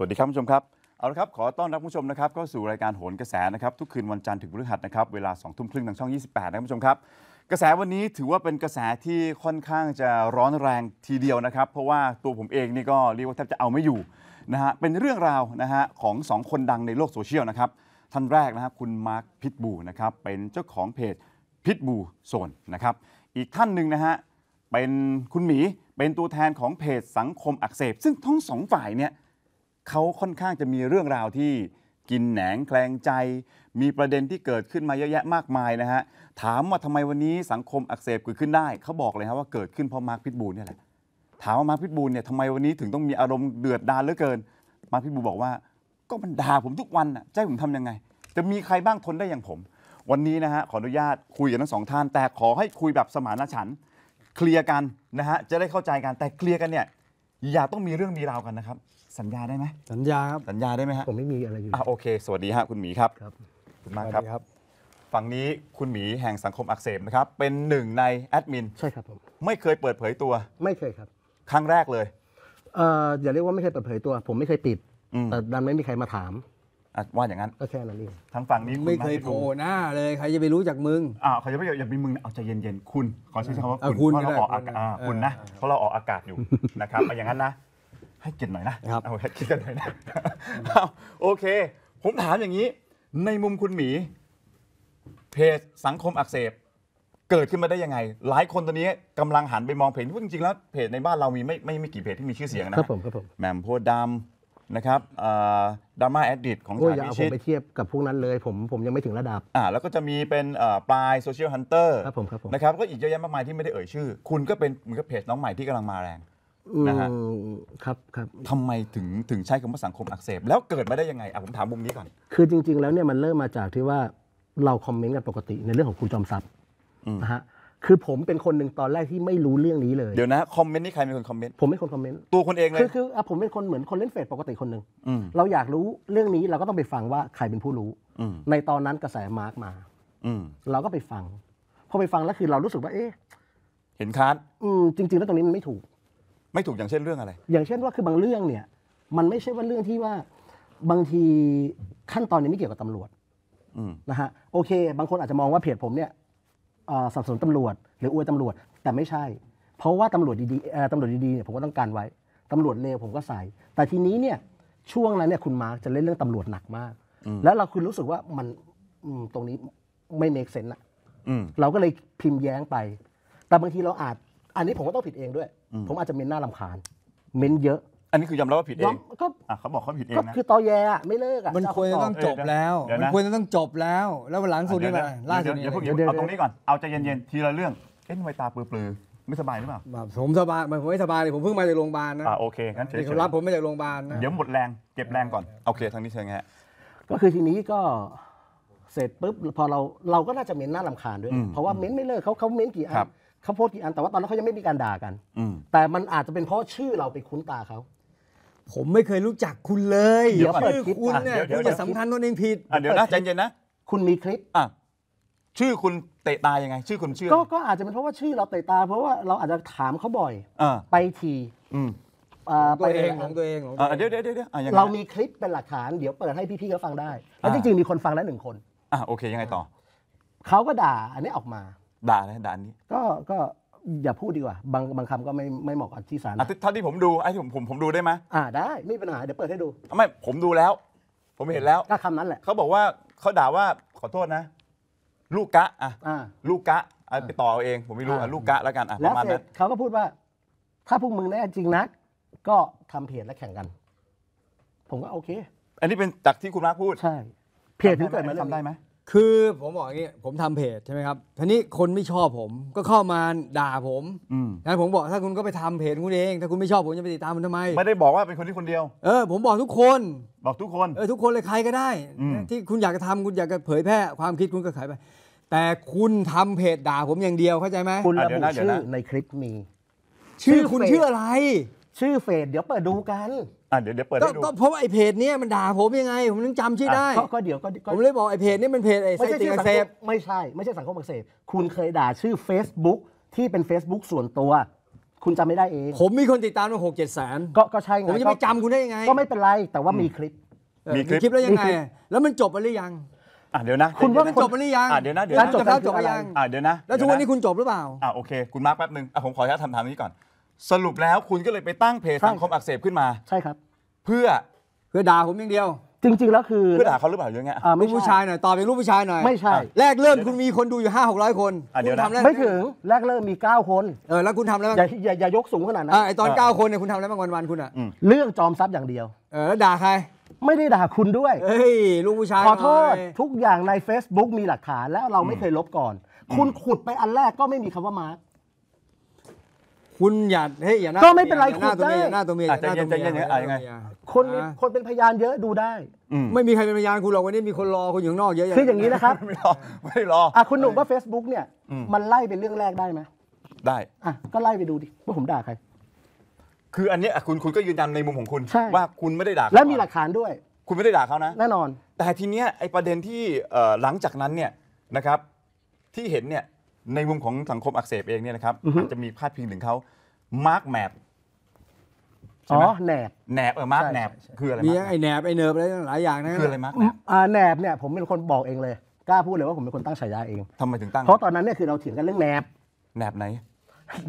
วัสดีครับผู้ชม ครับ เอาละครับ ขอต้อนรับผู้ชมนะครับก็สู่รายการโหนกระแสนะครับทุกคืนวันจันทร์ถึงพฤหัสนะครับเวลา2องทุ่มครึ่งทางช่อง 28นะครับผู้ชมครับกระแสวันนี้ถือว่าเป็นกระแสที่ค่อนข้างจะร้อนแรงทีเดียวนะครับเพราะว่าตัวผมเองนี่ก็เรียกว่าแทบจะเอาไม่อยู่นะฮะเป็นเรื่องราวนะฮะของ 2 คนดังในโลกโซเชียลนะครับท่านแรกนะครับคุณมาร์คพิทบูนะครับเป็นเจ้าของเพจพิทบูโซนนะครับอีกท่านหนึ่งนะฮะเป็นคุณหมีเป็นตัวแทนของเพจสังคมอักเสบ ซึ่งทั้งสองฝ่ายเนี่ยเขาค่อนข้างจะมีเรื่องราวที่กินแหนงแคลงใจ มีประเด็นที่เกิดขึ้นมาเยอะแยะมากมายนะฮะถามว่าทำไมวันนี้สังคมอักเสบเกิดขึ้นได้ เขาบอกเลยครับว่าเกิดขึ้นเพราะมาร์คพิทบูลเนี่ยแหละถามว่ามาร์คพิทบูลเนี่ยทำไมวันนี้ถึงต้องมีอารมณ์เดือดดาลเหลือเกิน มาร์คพิทบูลบอกว่าก็มันด่าผมทุกวันน่ะใจะให้ผมทำยังไง จะมีใครบ้างทนได้อย่างผม วันนี้นะฮะขออนุญาตคุยกับทั้งสองท่านแต่ขอให้คุยแบบสมานฉัน์เคลียร์กันนะฮะจะได้เข้าใจกันแต่เคลียร์กันเนี่ยอย่าต้องมีเรื่องมีราวกันนะครับ สัญญาได้ไหมสัญญาครับสัญญาได้ไหมฮะผมไม่มีอะไรอยู่อ่ะโอเคสวัสดีฮะคุณหมีครับครับคุณมากครับฝั่งนี้คุณหมีแห่งสังคมอักเสบนะครับเป็นหนึ่งในแอดมินใช่ครับผมไม่เคยเปิดเผยตัว ไม่เคยครับ ครั้งแรกเลยเอ่ออย่าเรียกว่าไม่เคยเปิดเผยตัว ผมไม่เคยปิด แต่ดันไม่มีใครมาถามว่าอย่างนั้นก็แค่นั้นเองทางฝั่งนี้ไม่เคยโผล่หน้าเลยใครจะไปรู้จักมึงอ่าเขาจะไม่อย่ามีมึงเอาใจเย็นๆคุณขอใช้คำว่าคุณเพราะเราออกอากาศคุณนะเพราะเราออกอากาศอยู่นะครับเอาอย่างนั้นนะ ให้เกียรติหน่อยนะครับเอาให้เกียรติหน่อยนะโอเค ผมถามอย่างนี้ ในมุมคุณหมีเพจสังคมอักเสบ เกิดขึ้นมาได้ยังไง หลายคนตอนนี้กำลังหันไปมองเพจจริงๆแล้ว เพจในบ้านเรามีไม่ไม่ไม่กี่เพจที่มีชื่อเสียงนะครับผมครับผมแหม่มโพดำนะครับดราม่าแอดดิตของโาจ่าเอาพิผชิมไปเทียบกับพวกนั้นเลย ผมผมยังไม่ถึงระดับอ่า แล้วก็จะมีเป็นปลายโซเชียลฮันเตอร์ครับผมครับผมนะครับ ก็อีกเยอะแยะมากมายที่ไม่ได้เอ่ยชื่อ คุณก็เป็นเหมือนกับเพจน้องใหม่ที่กำลังมาแรงนะฮะครับครับทำไมถึงถึงใช้คำว่าสังคมอักเสบ แล้วเกิดมาได้ยังไง อ่ะ ผมถามมุมนี้ก่อนคือจริง ๆแล้วเนี่ยมันเริ่มมาจากที่ว่าเราคอมเมนต์กันปกติในเรื่องของครูจอมทรัพย์นะฮะคือผมเป็นคนหนึ่งตอนแรกที่ไม่รู้เรื่องนี้เลยเดี๋ยวนะคอมเมนต์นี่ใครเป็นคนคอมเมนต์ผมเป็นคนคอมเมนต์ตัวคนเองเลยคือคือผมเป็นคนเหมือนคนเล่นเฟซปกติคนหนึ่งเราอยากรู้เรื่องนี้เราก็ต้องไปฟังว่าใครเป็นผู้รู้ในตอนนั้นกระแสมาร์กมาเราก็ไปฟังพอไปฟังแล้วคือเรารู้สึกว่าเอ๊ะเห็นค้านจริง ๆ แล้วตรงนี้มันไม่ถูก ไม่ถูกอย่างเช่นเรื่องอะไร อย่างเช่นว่าคือบางเรื่องเนี่ย มันไม่ใช่ว่าเรื่องที่ว่า บางทีขั้นตอนนี้ไม่เกี่ยวกับตำรวจนะฮะโอเค บางคนอาจจะมองว่าเพจผมเนี่ยสับสนุนตำรวจหรืออวยตำรวจแต่ไม่ใช่ เพราะว่าตำรวจดีๆตำรวจดีๆเนี่ยผมก็ต้องการไว้ตำรวจเลวผมก็ใส่ แต่ทีนี้เนี่ยช่วงนั้นเนี่ยคุณมาร์กจะเล่นเรื่องตำรวจหนักมาก แล้วเราคุณรู้สึกว่ามันตรงนี้ไม่เมกเซนอ่อะเราก็เลยพิมพ์แย้งไป แต่บางทีเราอาจอันนี้ผมก็ต้องผิดเองด้วย ผมอาจจะเม้นหน้าลำคาญเม้นเยอะอันนี้คือยอมรับว่าผิดเองก็เขาบอกเขาผิดเองก็นะคือตอแยอะไม่เลิกอ่ะมันควรจะต้องจบแล้ว มันควรจะต้องจบแล้ว แล้วหลังสุดนี่แหละล่าสุดนี่เดี๋ยวเดี๋ยว้เอาตรงนี้ก่อน เอาใจเย็นๆทีละเรื่อง เอ็นไวตาเปลือๆไม่สบายหรือเปล่าผมสบายผมไม่สบายเลยผมเพิ่งมาจากโรงพยาบาลนะอ่าโอเคงั้นเฉยๆรับผมมาจากโรงพยาบาลนะเดี๋ยวหมดแรง เก็บแรงก่อนโอเคทางนี้เชิญฮะก็คือทีนี้ก็เสร็จปุ๊บพอเราเราก็น่าจะเม้นหน้าลำคาญด้วยเพราะว่าเม้นไม่เลิกเขาเขาเม้นกี่อันเขาโพสกี่อันแต่ว่าตอนนั้นเขายังไม่มีการด่ากันแต่มันอาจจะเป็นเพราะชื่อเราไปคุ้นตาเขาผมไม่เคยรู้จักคุณเลย เดี๋ยวชื่อคุณเนี่ยคุณยจะสำคัญตนเองผิดเดี๋ยวนะใจเย็นนะคุณมีคลิปอ่ะ ชื่อคุณเตะตายยังไง ชื่อคุณชื่อก็อาจจะเป็นเพราะว่าชื่อเราเตะตา เพราะว่าเราอาจจะถามเขาบ่อยอไปทีตัวเองของตัวเองของตัวเดี๋ยวเดี๋ยวเดี๋ยวเรามีคลิปเป็นหลักฐานเดี๋ยวเปิดให้พี่ๆเขาฟังได้แล้วจริงๆมีคนฟังแล้วหนึ่งคนอ่ะโอเคยังไงต่อเขาก็ด่าอันนี้ออกมา ด่าอะไรด่าอันนี้ก็ก็อย่าพูดดีกว่าบางบางคำก็ไม่ไม่เหมาะกับที่สาะรเท่าที่ผมดูไอ้ที่ผมผมผมดูได้ไหมอ่า ได้ไม่มีปัญหาเดี๋ยวเปิดให้ดูไม่ผมดูแล้ว ผมเห็นแล้วก็คำนั้นแหละเขาบอกว่าเขาด่าว่าขอโทษนะ ลูกกะอ่ะาลูกกะไปต่อเอาเองผมไม่รู้อ่ะลูกกะแล้วกันอ่ะประมาณนั้นเขาก็พูดว่า ถ้าพวกมึงแน่จริงนักก็ทำเพจและแข่งกัน ผมก็โอเค อันนี้เป็นจากที่คุณมาร์คพูด ใช่ เพจถึงเกิดมาเทำได้ไหมคือผมบอกอย่างนี้ผมทำเพจใช่ไหมครับทีนี้คนไม่ชอบผมก็เข้ามาด่าผมงั้นผมบอกถ้าคุณก็ไปทำเพจคุณเองถ้าคุณไม่ชอบผมจะไปติดตามมันทำไม ไม่ได้บอกว่าเป็นคนที่คนเดียวเออผมบอกทุกคนบอกทุกคนเออทุกคนเลยใครก็ได้ที่คุณอยากจะทำคุณอยากจะเผยแพร่ความคิดคุณก็ขายไป แต่คุณทำเพจด่าผมอย่างเดียวเข้าใจไหมคุณระบุชื่อในคลิปมี ชื่อคุณชื่ออะไร ชื่อเฟซเดี๋ยวเปิดดูกันอ่ะเดี๋ยวเดี๋ยวเปิดก็ให้ดูก็เพราะว่าไอ้เพจเนี้ยมันด่าผมยังไงผมนึงจำชื่อได้ ก็เดี๋ยวก็ก็ผมเลยบอกไอ้เพจเนี้มันเพจไอ้ไสัม่ใช่งคม่สักงเสคมไม่ใช่ไม่ใช่สังคมเกเตรคุณเคยด่าชื่อ Facebook ที่เป็น Facebook ส่วนตัว คุณจำไม่ได้เอง ผมมีคนติดตามมาหกเจ็ดแสนก็ก็ใช่ไงผมจะไปจำคุณได้ยังไง ก็ไม่เป็นไร แต่ว่ามีคลิปมีคลิปแล้วยังไง แล้วมันจบไปหรือยังอ่ะเดี๋ยวนะคุณว่ามันจบไปหรือยังอ่ะเดี๋ยวนะเดี๋ยวนะ้จบแล้วจบไปยังอ่ะเดี๋ยวนะแล้วทุกวันนี้คุณจบหรือเปล่าอ่ะโอเคคุณมาร์คแป๊บนึงอ่ะผมขอแค่ทำถามนี้ก่อนสรุปแล้วคุณก็เลยไปตั้งเพจสังคมอักเสบขึ้นมาใช่ครับ เพื่อเพื่อด่าผมอย่างเดียว จริง ๆ แล้วคือเพื่อด่าเขาหรือเปล่าอย่างเงี้ยลูกผู้ชายหน่อยตอบเป็นลูกผู้ชายหน่อย ไม่ใช่ แรกเริ่มคุณมีคนดูอยู่ห้าหกร้อยคนคุณทำแล้วไม่ถึงแรกเริ่มมี 9 คนเออแล้วคุณทำแลไ้วอย่าอย่าอย่ายกสูงขนาดนั้นไอตอน 9 คนเนี่ยคุณทำแล้วบ้างวันนคุณอ่ะ เรื่องจอมทรัพย์อย่างเดียวเออด่าใคร ไม่ได้ด่าคุณด้วยเฮ้ยลูกผู้ชายขอโทษทุกอย่างใน Facebook มีหลักฐาน แล้วเราไม่เคยลบก่อน คุณขุดไปอันแรกก็ไม่มีคำว่ามาร์กคุณอย่าเฮ้ยอย่าหน้าก็ไม่เป็นไรอย่าหน้าุตัวเมียได้อย่าหน้าตัวเมียอย่าหน้าตัวเมียอจย่ายังไงคนคนเป็นพยานเยอะดูได้ ไม่มีใครเป็นพยานคุณหรอกวันนี้ มีคนรอคุณอยู่ข้างนอกเยอะแยะคืออย่างนี้นะครับ ไม่รอไม่รออ่ะคุณหนุ่มว่า Facebook เนี่ยมันไล่เป็นเรื่องแรกได้ไหมได้อ่ะก็ไล่ไปดูดิว่าผมด่าใครคืออันนี้คุณ คุณก็ยืนยันในมุมของคุณว่าคุณไม่ได้ด่าและมีหลักฐานด้วย คุณไม่ได้ด่าเขานะ แน่นอน แต่ทีเนี้ยไอ้ประเด็นที่หลังจากนั้นเนี่ยนะครับที่เห็นเนี่ยในมุมของสังคมอักเสบเองเนี่ยนะครับอาจจะมีพาดพิงถึงเขามาร์กแมปอ๋อแหนบแหนบเออมาร์กแหนบคืออะไรมีไอแหนบไอเนิบอะไรหลายอย่างนะคืออะไรมาร์กแหนบอ่าแหนบเนี่ยผมเป็นคนบอกเองเลยกล้าพูดเลยว่าผมเป็นคนตั้งฉายาเองทำไมถึงตั้งเพราะตอนนั้นเนี่ยคือเราเถียงกันเรื่องแหนบแหนบไหน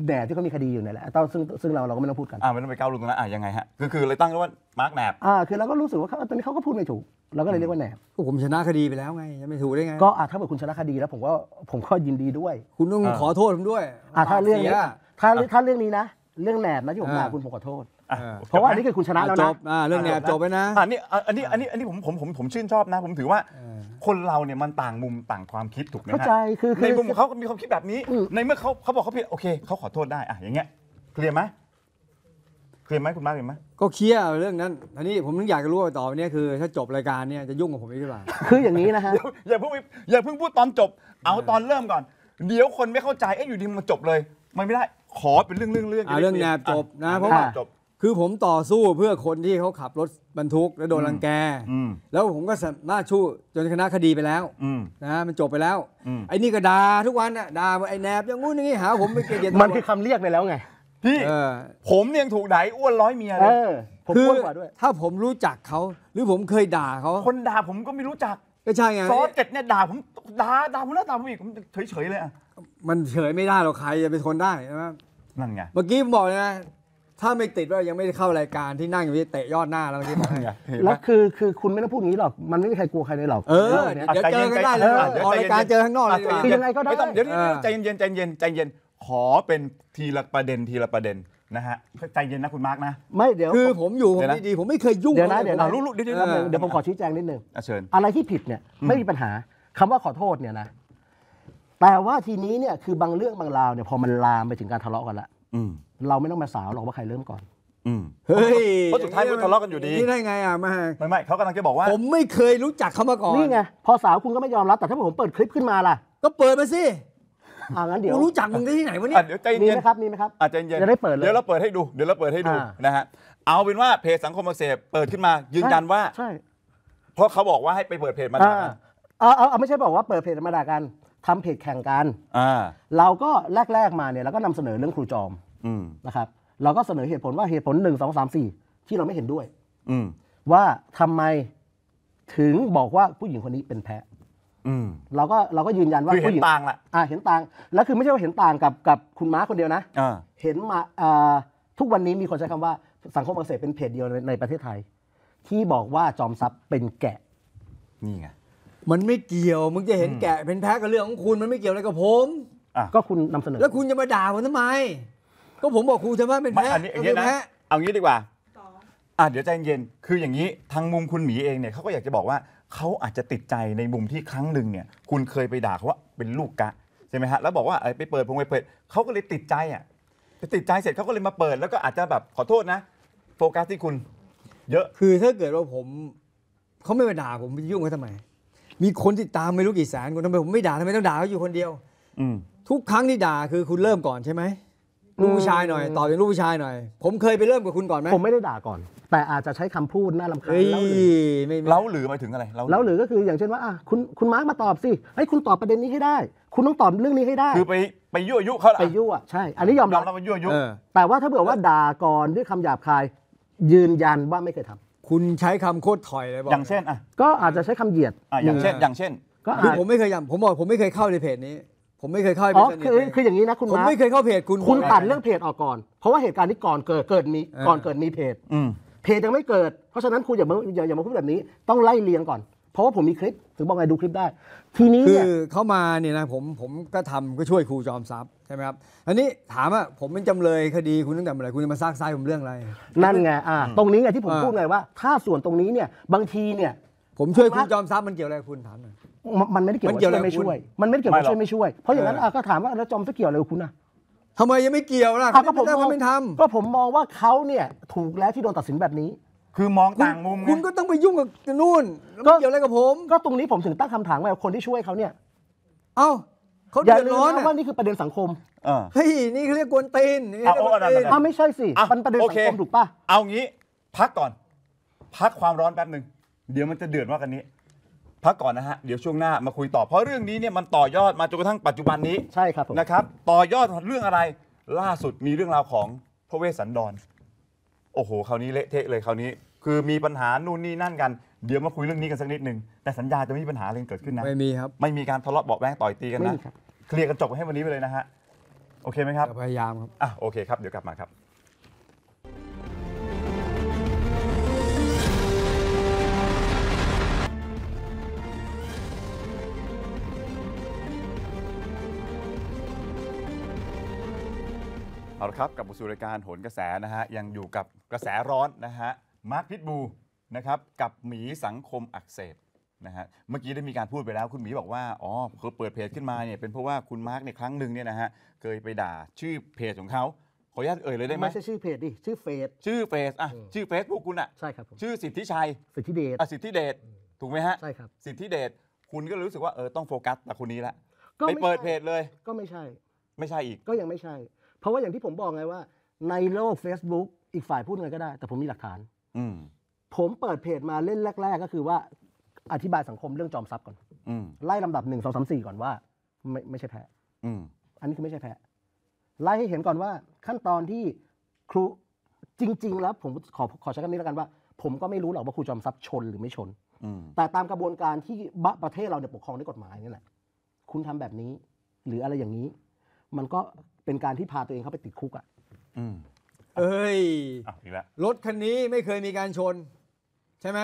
แหนบที่เขามีคดีอยู่นี่แหละต้องซึ่งซึ่งเราเราก็ไม่ต้องพูดกันอ่าไม่ต้องไปก้าวลงตรงนั้นอ่ะยังไงฮะคือคือเลยตั้งว่ามาร์กแหนบอ่าคือเราก็รู้สึกว่าตอนนี้เขาก็พูดไม่ถูกเราก็เลยเรียกว่าแหนบก็ผมชนะคดีไปแล้วไงจะไม่ถูกได้ไง ก็อถ้าเกิดคุณชนะคดีแล้วผมก็ผมก็ยินดีด้วย คุณต้องขอโทษผมด้วยอ่ถ้าเรื่องนี้ถ้าถ้าเรื่องนี้นะเรื่องแหนบนะที่ผมด่าคุณผมขอโทษเพราะว่านี่คือคุณชนะแล้วนะเรื่องแหนบจบไปนะอันนี้อันนี้อันนี้อันนี้ผมผมผมผมชื่นชอบนะ ผมถือว่าคนเราเนี่ยมันต่างมุมต่างความคิดถูกไหมฮะในมุมของเขามีความคิดแบบนี้ในเมื่อเขาเขาบอกเขาผิดโอเคเขาขอโทษได้อ่ะอย่างเงี้ยเคลียร์ไหมคลียร์ไหมคุณมากเคลียร์ไหมก็เคลียร์เรื่องนั้นทีนี้ผมถึงอยากจะรู้ว่าต่อเนี้คือ ถ้าจบรายการเนี่ยจะยุ่งกับผมอีกหรือเปล่า คืออย่างนี้นะฮะ อย่าเพิ่งอย่าเพิ่งพูดตอนจบ เอาตอนเริ่มก่อน เดี๋ยวคนไม่เข้าใจเอ๊ะอยู่ดีมันจบเลย มันไม่ได้ขอเป็นเรื่องเรื่องเรื่องอ่เรื่องแนบจบนะเพราะว่าจบ คือผมต่อสู้เพื่อคนที่เขาขับรถบรรทุกแล้วโดนรังแกแล้วผมก็สามารถชู้จนคณะคดีไปแล้วนะมันจบไปแล้วไอ้นี่ก็ด่าทุกวันน่ะด่าไอ้แนบอย่างงู้นอย่างงี้หาผมไม่เกลียดมันคือคำเรียกไปแล้วไงพี่ผมเนี่ยถูกด่าอ้วนร้อยเมียเลยผมอ้วนกว่าด้วยถ้าผมรู้จักเขาหรือผมเคยด่าเขาคนด่าผมก็ไม่รู้จักก็ใช่ไงซอสเจ็ดเนี่ยด่าผมด่าด่าผมแล้วด่าผมอีกผมเฉยยเลยอ่ะมันเฉยไม่ได้หรอกใครจะเป็นคนได้นะนั่นไงเมื่อกี้ผมบอกนะ ถ้าไม่ติดว่ายังไม่ได้เข้ารายการที่นั่งอยู่ที่เตะยอดหน้าแล้วเมื่อกี้บอกแล้วคือคือคุณไม่ต้องพูดอย่างนี้หรอกมันไม่มีใครกลัวใครเลยหรอกเออเดี๋ยวเจอกันได้เลยออรายการเจอข้างนอกเลยคือยังไงก็ได้ไม่ต้องเดี๋ยวใจเย็นใจเย็นใจเย็นขอเป็นทีละประเด็นทีละประเด็นนะฮะ ใจเย็นนะคุณมาร์กนะไม่เดี๋ยว คือผมอยู่ผมดีๆผมไม่เคยยุ่งเดี๋ยวนะเดี๋ยวนะเดี๋ยวผมขอชี้แจงนิดนึงเชิญอะไรที่ผิดเนี่ยไม่มีปัญหา คำว่าขอโทษเนี่ยนะ แต่ว่าทีนี้เนี่ยคือบางเรื่องบางราวเนี่ยพอมันลามไปถึงการทะเลาะกันละเราไม่ต้องมาสาวหรอกว่าใครเริ่มก่อนเฮ้ยเพราะสุดท้ายมันทะเลาะกันอยู่ดีนี่ได้ไงอ่ะมาไม่ไม่เขากำลังจะบอกว่า ผมไม่เคยรู้จักเขามาก่อนนี่ไงพอสาวคุณก็ไม่ยอมรับแต่ถ้าผมเปิดคลิปขึ้นมาล่ะก็เปิดไปสิอ่างั้นเดี๋ยวรู้จักมึงได้ที่ไหนวะเนี่ยเดี๋ยวใจเย็นครับมีไหมครับอาจจะเย็นจะได้เปิดเลยเดี๋ยวเราเปิดให้ดูเดี๋ยวเราเปิดให้ดูนะฮะเอาเป็นว่าเพจสังคมเกเสรเปิดขึ้นมา ยืนยันว่าใช่เพราะเขาบอกว่าให้ไปเปิดเพจมา่าด่ากันเอาเอาอไม่ใช่บอกว่าเปิดเพจมาด่ากันทำเพจแข่งกันอ่าเราก็แรกๆมาเนี่ยเราก็นำเสนอเรื่องครูจอมนะครับ เราก็เสนอเหตุผลว่าเหตุผลหนึ่งงสสอามสี่ที่เราไม่เห็นด้วย อืม ว่าทำไมถึงบอกว่าผู้หญิงคนนี้เป็นแพเราก็เราก็ยืนยันว่าคือเห็นต่างละอ่าเห็นต่างแล้วคือไม่ใช่ว่าเห็นต่างกับกับคุณม้าคนเดียวนะเห็นมาทุกวันนี้มีคนใช้คำว่าสังคมเกษตรเป็นเพจเดียวในประเทศไทย ที่บอกว่าจอมทรัพย์เป็นแกะนี่ไงมันไม่เกี่ยวมึงจะเห็นแกะเป็นแพ้กับเรื่องของ คุณมันไม่เกี่ยวอะไรกับผมก็คุณนำเสนอแล้วคุณจะมาด่าผมทำไมก็ผมบอกครูจะว่าเป็นแพ้้เป็นแพ้เอางี้ดีกว่าอ่าเดี๋ยวใจเย็น คืออย่างนี้ทางมุมคุณหมีเองเนี่ยเขาก็อยากจะบอกว่าเขาอาจจะติดใจในมุมที่ครั้งหนึ่งเนี่ยคุณเคยไปด่าเขาว่าเป็นลูกกะใช่ไหมฮะแล้วบอกว่าไอ้ไปเปิดพงไปเปิดเขาก็เลยติดใจอ่ะติดใจเสร็จเขาก็เลยมาเปิดแล้วก็อาจจะแบบขอโทษนะ โฟกัสที่คุณ เยอะคือถ้าเกิดว่าผม เขาไม่มาด่าผมไปยุ่งเขาทำไม มีคนติดตามไม่รู้กี่แสนคนทำไมผมไม่ด่าทำไมต้องด่าเขาอยู่คนเดียวอืทุกครั้งที่ด่าคือคุณเริ่มก่อนใช่ไหมลูกผู้ชายหน่อย ตอบเป็นลูกผู้ชายหน่อย ผมเคยไปเริ่มกับคุณก่อนไหมผมไม่ได้ด่าก่อน แต่อาจจะใช้คำพูดน่าลำคาญเล่าหรือไม่เล่าหรือหมายถึงอะไรเลร่าหรือก็คืออย่างเช่นว่าอ่ะคุณคุณมาร์กมาตอบสิให้คุณตอบประเด็นนี้ให้ได้ คุณต้องตอบเรื่องนี้ให้ได้คือไปไปยั่วยุเขาไปยั่วใช่อันนี้ยอมรับเราไปยั่วยุแต่ว่าถ้าเผื่อว่าด่าก่อนด้วยคำหยาบคาย ยืนยันว่าไม่เคยทำคุณใช้คำโคตรถอยเลยบอกอย่างเช่นอ่ะก็อาจจะใช้คำเหยียดอ่ะอย่างเช่น อย่างเช่นก็คือผมไม่เคยยำผมบอกผมไม่เคยเข้าในเพจนี้ผมไม่เคยเข้าอ๋อคือคืออย่างนี้นะคุณผมไม่เคยเข้าเพจคุณคุณตัดเรื่องเพจออกก่อน เพราะว่า เหตุการณ์นี้ก่อนเกิดเกิดมีก่อนเกิดมีเพจเพจยังไม่เกิดเพราะฉะนั้น คุณอย่ามาอย่ามาพูดแบบนี้ ต้องไล่เลียงก่อนเพราะว่าผมมีคลิปถึงบอกไงดูคลิปได้ทีนี้คือเข้ามาเนี่ยนะผมผมก็ทำก็ช่วยครูจอมทรัพย์ใช่ไหมครับอันนี้ถามว่าผมเป็นจำเลยคดีคุณตั้งแต่เมื่อไหร่คุณจะมาซากไซผมเรื่องอะไรนั่นไงอ่าตรงนี้ไงที่ผมพูดไงว่า ถ้าส่วนตรงนี้เนี่ยบางทีเนี่ย ผมช่วยครูจอมทรัพย์มันเกี่ยวอะไรคุณถามหน่อยมันไม่ได้เกี่ยวกับช่วยไม่ช่วย มันไม่เกี่ยวกับช่วยไม่ช่วย เพราะอย่างนั้นก็ถามว่าแล้วจอมจะเกี่ยวอะไรกับคุณนะทำไมยังไม่เกี่ยวล่ะก็ผมมองก็ผมมองว่าเขาเนี่ย ถูกแล้วที่โดนตัดสินแบบนี้ คือมองต่างมุมคุณก็ต้องไปยุ่งกับนู่นก็เกี่ยวอะไรกับผม ก็ตรงนี้ผมถึงตั้งคำถามว่าคนที่ช่วยเขาเนี่ย เอ้าเขาเดือดร้อนว่านี่คือประเด็นสังคมเฮ้ยนี่เเรียกกวนตีนเอาเอาไม่ใช่สิมันประเด็นสังคมถูกป่ะเอางี้ พักก่อน พักความร้อนแป๊บหนึ่งเดี๋ยวมันจะเดือดมากกันนี้พักก่อนนะฮะเดี๋ยวช่วงหน้ามาคุยต่อเพราะเรื่องนี้เนี่ยมันต่อยอดมาจนกระทั่งปัจจุบันนี้ใช่ครับผมนะครับต่อยอดเรื่องอะไร ล่าสุดมีเรื่องราวของพระเวสสันดรโอ้โหคราวนี้เละเทะเลยคราวนี้ คือมีปัญหานู่นนี่นั่นกันเดี๋ยวมาคุยเรื่องนี้กันสักนิดหนึ่งแต่สัญญาจะไม่มีปัญหาอะไรเกิดขึ้นนะไม่มีครับไม่มีการทะเลาะเบาะแว้งต่อยตีกันนะเคลียร์กันจบให้วันนี้ไปเลยนะฮะโอเคไหมครับพยายามครับอ่ะโอเคครับเดี๋ยวกลับมาครับเอาละครับกับบุสุริการโหนกระแสนะฮะยังอยู่กับกระแสร้อนนะฮะมาร์คพิทบูนะครับกับหมีสังคมอักเสบนะฮะเมื่อกี้ได้มีการพูดไปแล้วคุณหมีบอกว่าอ๋อเขาเปิดเพจขึ้นมาเนี่ยเป็นเพราะว่าคุณมาร์คในยครั้งหนึ่งเนี่ยนะฮะเคยไปด่าชื่อเพจของเขา ขออนุญาตเอ่ยเลยได้ไหมไม่ใช่ชื่อเพจดิชื่อเฟซชื่อเฟซอ่ะชื่อเฟซพวกคุณอ่ะใช่ครับผมชื่อสิทธิชัยสิทธิเดชอ่ะสิทธิเดชถูกไหมฮะใช่ครับสิทธิเดชคุณก็รู้สึกว่าเออต้องโฟกัสแต่คนนี้ละไปเปิดเพจเลยก็ไม่ใช่ไม่ใช่อีกก็ยังไม่ใช่เพราะว่าอย่างที่ผมบอกไงว่าในโลก Facebook อีกฝ่ายพูดอะไรก็ได้ แต่ผมมีหลักฐาน อืผมเปิดเพจมาเล่นแรกๆก็คือว่าอธิบายสังคมเรื่องจอมทรัพย์ก่อนอืไล่ลำดับหนึ่งสองสามสี่ก่อนว่า ไม่ไม่ใช่แพ้อืมอันนี้คือไม่ใช่แพ้ไล่ให้เห็นก่อนว่าขั้นตอนที่ครูจริงๆแล้วผมขอขอใช้คำนี้แล้วกันว่า ผมก็ไม่รู้หรอกว่าครูจอมทรัพย์ชนหรือไม่ชน อืแต่ตามกระบวนการที่บะประเทศเราเนี่ยปกครองด้วยกฎหมายนี่แหละคุณทำแบบนี้ หรืออะไรอย่างนี้ มันก็เป็นการที่พาตัวเองเข้าไปติดคุกอ่ะเอ้ยรถคันนี้ไม่เคยมีการชน ใช่ไหม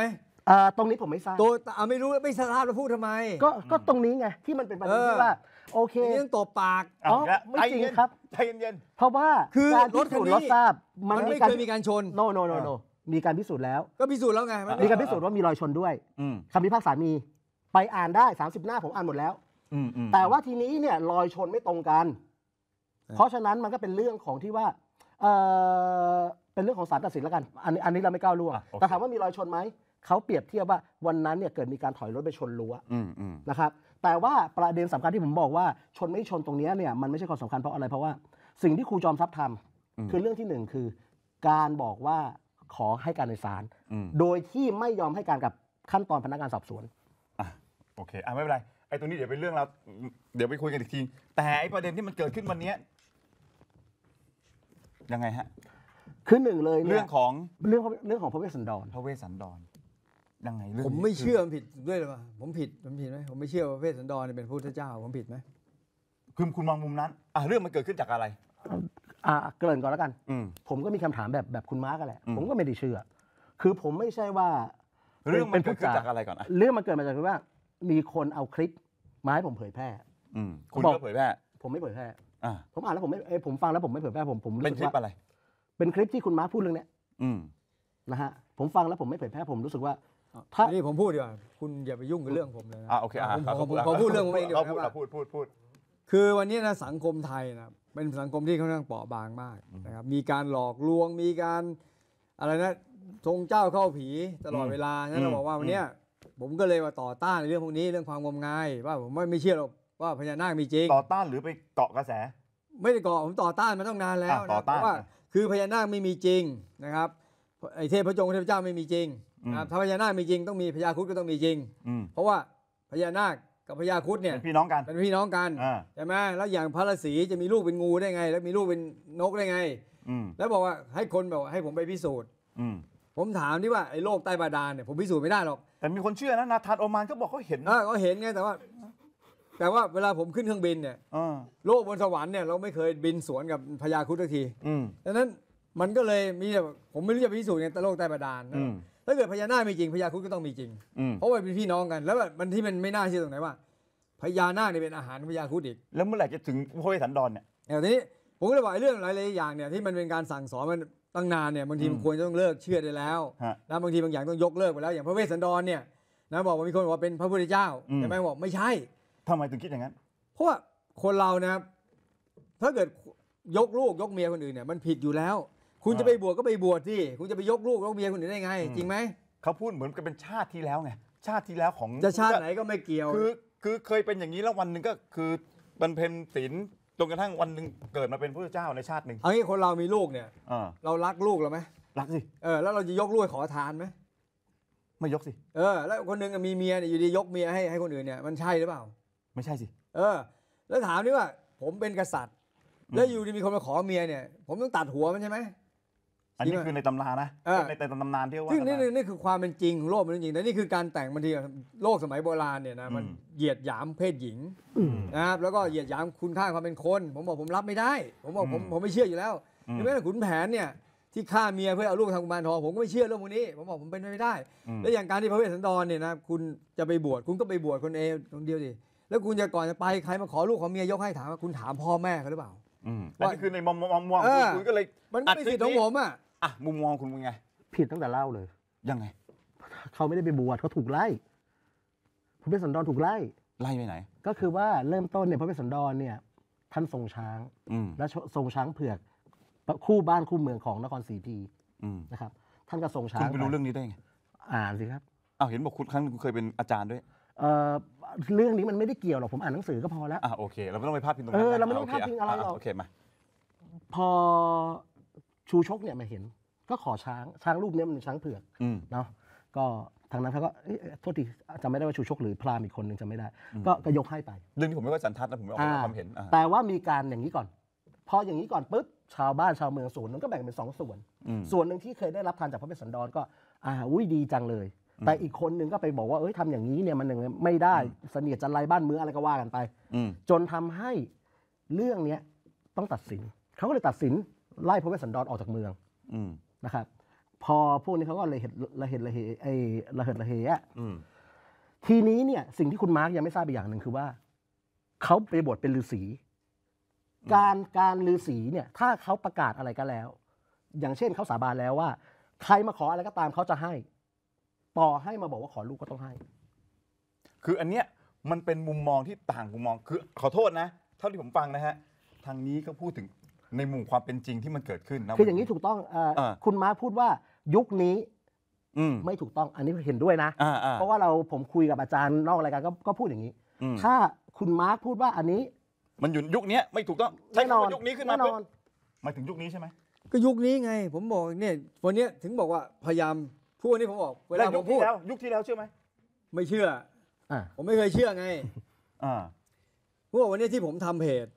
ตรงนี้ผมไม่ทราบตัวอ่ะไม่รู้ไม่ทราบแล้วพูดทำไมก็ก็ตรงนี้ไงที่มันเป็นประเด็นที่ว่า โอเคยี่ตองตบปากอ๋อไม่จริงครับใจเย็นเพราะว่าคือรถคันนี้ทราบมันไม่เคยมีการชน โนโนโนมีการพิสูจน์แล้ว ก็พิสูจน์แล้วไง มีการพิสูจน์ว่ามีรอยชนด้วยคำพิพากษามีไปอ่านได้ 30หน้าผมอ่านหมดแล้วแต่ว่าทีนี้เนี่ยรอยชนไม่ตรงกันเพราะฉะนั้นมันก็เป็นเรื่องของที่ว่าเอ่อเป็นเรื่องของสารตัดสินแล้วกันอันนี้อันนี้เราไม่ก้าวล่วงอ่ะแต่ถามว่ามีรอยชนไหมเขาเปรียบเทียบว่าวันนั้นเนี่ยเกิดมีการถอยรถไปชนรั้วนะครับแต่ว่าประเด็นสำคัญที่ผมบอกว่าชนไม่ชนตรงนี้เนี่ยมันไม่ใช่ความสำคัญเพราะอะไร เพราะว่าสิ่งที่ครูจอมทรัพย์ทำคือเรื่องที่หนึ่งคือการบอกว่าขอให้การในศาลโดยที่ไม่ยอมให้การกับขั้นตอนพนักงานสอบสวนอ่ะโอเคอ่ะไม่เป็นไรไอ้ตัวนี้เดี๋ยวเป็นเรื่องเราเดี๋ยวไปคุยกันอีกที แต่ไอ้ประเด็นที่มันเกิดขึ้นวันนี้ยังไงฮะคือหนึ่งเลยเรื่องของเรื่องเรื่องของพระเวสสันดรพระเวสสันดรยังไงเรื่องผมไม่เชื่อมผิดด้วยหรือเปล่าผมผิดผมผิดไหมผมไม่เชื่อพระเวสสันดรเนี่ยเป็นพระพุทธเจ้า ผมผิดไหมคือคุณมองมุมนั้น อ่ะเรื่องมันเกิดขึ้นจากอะไรอ่าเกริ่นก่อนแล้วกัน อืมผมก็มีคำถามแบบแบบคุณมาร์กแหละผมก็ไม่ได้เชื่อ คือผมไม่ใช่ว่า เรื่องมันเกิดจากจากอะไรก่อนอะเรื่องมันเกิดมาจากคือว่า มีคนเอาคลิปมาให้ผมเผยแพร่อืมคุณก็เผยแพร่ผมไม่เผยแพร่ผมอ่านแล้วผมไม่เอผมฟังแล้วผมไม่เผยแพร่ผมผมรู้เป็นคลิปอะไร เป็นคลิปที่คุณม้าพูดเรื่องเนี้ยอืมนะฮะผมฟังแล้วผมไม่เผยแพร่ผมรู้สึกว่าถ้านี่ผมพูดดีกว่าคุณอย่าไปยุ่งกับเรื่องผมเลยนะอ่าโอเคอ่าผมผมพูดเรื่องผมเองดีกว่าครัเราพูดพูดพูดคือวันนี้นะสังคมไทยนะเป็นสังคมที่ค่อนข้างเปราะบางมากนะครับมีการหลอกลวงมีการ อะไรนะทรงเจ้าเข้าผีตลอดเวลานั้นเราบอกว่าวันนี้ผมก็เลยมาต่อต้านในเรื่องพวกนี้เรื่องความงมงายว่าผมไม่ไม่เชื่อหรอกว่าพญานาคมีจริง ต่อต้านหรือไปเกาะกระแส ไม่ได้เกาะผมต่อต้านมาต้องนานแล้วต่อต้านว่า คือพญานาคไม่มีจริงนะครับไอเทพพระจงเทพเจ้าไม่มีจริงนะครับถ้าพญานาคมีจริงต้องมีพญาครุฑก็ต้องมีจริงเพราะว่าพญานาคกับพญาครุฑเนี่ยเป็นพี่น้องกันเป็นพี่น้องกันใช่ไหมแล้วอย่างพระฤาษีจะมีลูกเป็นงูได้ไงแล้วมีลูกเป็นนกได้ไงแล้วบอกว่าให้คนบอกให้ผมไปพิสูจน์ผมถามที่ว่าไอ้โลกใต้บาดาลเนี่ยผมพิสูจน์ไม่ได้หรอก แต่มีคนเชื่อนะนาธานโอมานก็บอกเขาเห็นเขาเห็นไงแต่ว่าแต่ว่าเวลาผมขึ้นเครื่องบินเนี่ยโลกบนสวรรค์เนี่ยเราไม่เคยบินสวนกับพญาครุฑสักทีดังนั้นมันก็เลยมีผมไม่รู้จะพิสูจน์ังแต่โลกใต้บาดาลนถ้าเกิดพญานาคมีจริงพญาครุฑก็ต้องมีจริง เพราะว่าเป็นพี่น้องกัน แล้วแบบมันที่มันไม่น่าเชื่อตรงไหนว่า พญานาคเนี่ยเป็นอาหารพญาครุฑอีกแล้วเมื่อไหร่จะถึงพระเวสสันดรเนี่ยเออทีนี้ผมก็เลยบอกไอ้เรื่องหลายๆอย่างเนี่ยที่มันเป็นการสั่งสอนมันตั้งนานเนี่ยบางทีมันควรจะต้องเลิกเชื่อได้แล้วแล้วบางทีบางอย่างต้องยกเลิกไปแล้วอย่างพระเวสสันดรเนี่ยนะบอกว่ามีคนบอกว่าเป็นพระพุทธเจ้าแต่แม่บอกไม่ใช่ทำไมถึงคิดอย่างนั้น เพราะว่าคนเรานะถ้าเกิดยกลูกยกเมียคนอื่นเนี่ยมันผิดอยู่แล้ว คุณจะไปบวชก็ไปบวชที่คุณจะไปยกลูกยกเมียคนอื่นได้ไง จริงไหมเขาพูดเหมือนกับเป็นชาติที่แล้วไง ชาติที่แล้วของจะชาติไหนก็ไม่เกี่ยวคือคือเคยเป็นอย่างนี้แล้ววันหนึ่งก็คือบรรเพ็ญศีลจนกระทั่งวันหนึ่งเกิดมาเป็นพระเจ้าในชาติหนึ่งเอางี้คนเรามีลูกเนี่ยเรารักลูกเราไหมรักสิเออแล้วเราจะยกลูกขอทานไหมไม่ยกสิ เออ แล้วคนหนึ่งมีเมียเนี่ยอยู่ดียกเมียให้ให้คนอื่นเนี่ยมันใช่หรือเปล่าไม่ใช่สิ เออ แล้วถามนี่ว่าผมเป็นกษัตริย์ แล้วอยู่ดีมีคนมาขอเมียเนี่ย ผมต้องตัดหัวมันใช่ไหม อันนี้คือในตำรานะ ในแต่ตำนานที่ว่าซึ่งนี่นี่คือความเป็นจริง ของโลกมันจริงแต่นี่คือการแต่งบางทีโลกสมัยโบราณเนี่ยนะมันเหยียดหยามเพศหญิง นะครับ แล้วก็เหยียดหยามคุณค่าความเป็นคนผมบอกผมรับไม่ได้ ผมบอกผมผมไม่เชื่ออยู่แล้วใม่ไหมขุนแผนเนี่ยที่ฆ่าเมียเพื่อเอาลูกทางกุมารทองผมก็ไม่เชื่อเรื่องพวกนี้ ผมบอกผมเป็นไม่ได้ แล้วอย่างการที่พระเวสสันดรเนี่ยนะคุณจะไปบวชคุณก็ไปบวชคนเองคนเดียวดิแล้วคุณจะก่อนจะไปใครมาขอลูกขอเมียยกให้ถามว่าคุณถามพ่อแม่เขาหรือเปล่า อืมนี่คือ ในมุมมองคุณคุณก็เลยมันไม่ผิดของผมอ่ะอ่ะมุมมองคุณเป็นไง ผิดตั้งแต่เล่าเลย ยังไงเขาไม่ได้ไปบวชเขาถูกไล่พระเวสสันดรถูกไล่ไล่ไปไหนก็คือว่าเริ่มต้นเนี่ยพระเวสสันดรเนี่ยท่านทรงช้างและทรงช้างเผือกคู่บ้านคู่เมืองของนครศรีพีนะครับ ท่านก็ทรงช้างคุณไปรู้เรื่องนี้ได้ไง อ่านสิครับอ้าวเห็นบอกคุณครั้งนึงคุณเคยเป็นอาจารย์ด้วยเเรื่องนี้มันไม่ได้เกี่ยวหรอกผมอ่านหนังสือก็พอแล้วอ่โอเคเราไม่ต้องไปพาดพิงตรงนั้นเออเราไม่ต้องพาดพิงอะไรหรอกโอเคมาพอชูชกเนี่ยมาเห็น ก็ขอช้างช้างรูปนี้มันเป็นช้างเผือกเนาะก็ทางนั้นเขาก็โทษทีจำไม่ได้ว่าชูชกหรือพราหมณ์อีกคนหนึ่งจำไม่ได้ ก็ก็ยกให้ไป เรื่องนี้ผมไม่ค่อยสันทัดนะผมไม่ออกความเห็น แต่ว่ามีการอย่างนี้ก่อน พออย่างนี้ก่อนปุ๊บชาวบ้านชาวเมืองส่วนนั้นก็แบ่งเป็นสองส่วน ส่วนหนึ่งที่เคยได้รับทานจากพระเ็สสันดรก็อ่าอุ้ยดีจังเลยแต่อีกคนหนึ่งก็ไปบอกว่าเอ้ยทำอย่างนี้เนี่ยมันย่งไม่ได้เสนียดจันไรบ้านเมืองอะไรก็ว่ากันไป อืจนทำให้เรื่องเนี้ยต้องตัดสินเขาก็เลยตัดสินไล่พระเวสสันดรออกจากเมือง อืนะครับ พอพวกนี้เขาก็เลยเห็นละเห็นละเหไอ้ละเหินละเหอะอทีนี้เนี่ยสิ่งที่คุณมาร์กยังไม่ทราบอีกอย่างหนึ่งคือว่า เขาไปบวชเป็นฤาษีการการฤาษีเนี่ย ถ้าเขาประกาศอะไรก็แล้ว อย่างเช่นเขาสาบานแล้วว่าใครมาขออะไรก็ตามเขาจะให้ต่อให้มาบอกว่าขอลูกก็ต้องให้ คืออันเนี้ยมันเป็นมุมมองที่ต่างมุมมอง คือ ขอโทษนะ เท่าที่ผมฟังนะฮะ ทางนี้ก็พูดถึงในมุมความเป็นจริงที่มันเกิดขึ้นนะคืออย่างนี้ถูกต้องออคุณมาพูดว่ายุคนี้อมไม่ถูกต้อง อันนี้เห็นด้วยนะะะเพราะว่าเราผมคุยกับอาจารย์นอกรายการก็ก็พูดอย่างนี้ ถ้าคุณมาร์คพูดว่าอันนี้ มันอยู่ยุคนี้ไม่ถูกต้องใช่ไหมยุคนี้ขึ้นมาแน่นอนหมายถึงยุคนี้ใช่ไหมก็ยุคนี้ไง ผมบอกเนี่ย วันนี้ถึงบอกว่าพยายามพูดนี่ผมบอกเวลาผมพูดแล้วยุคที่แล้วเชื่อไหมไม่เชื่ออผมไม่เคยเชื่อไงพวกวันนี้ที่ผมทำเพจ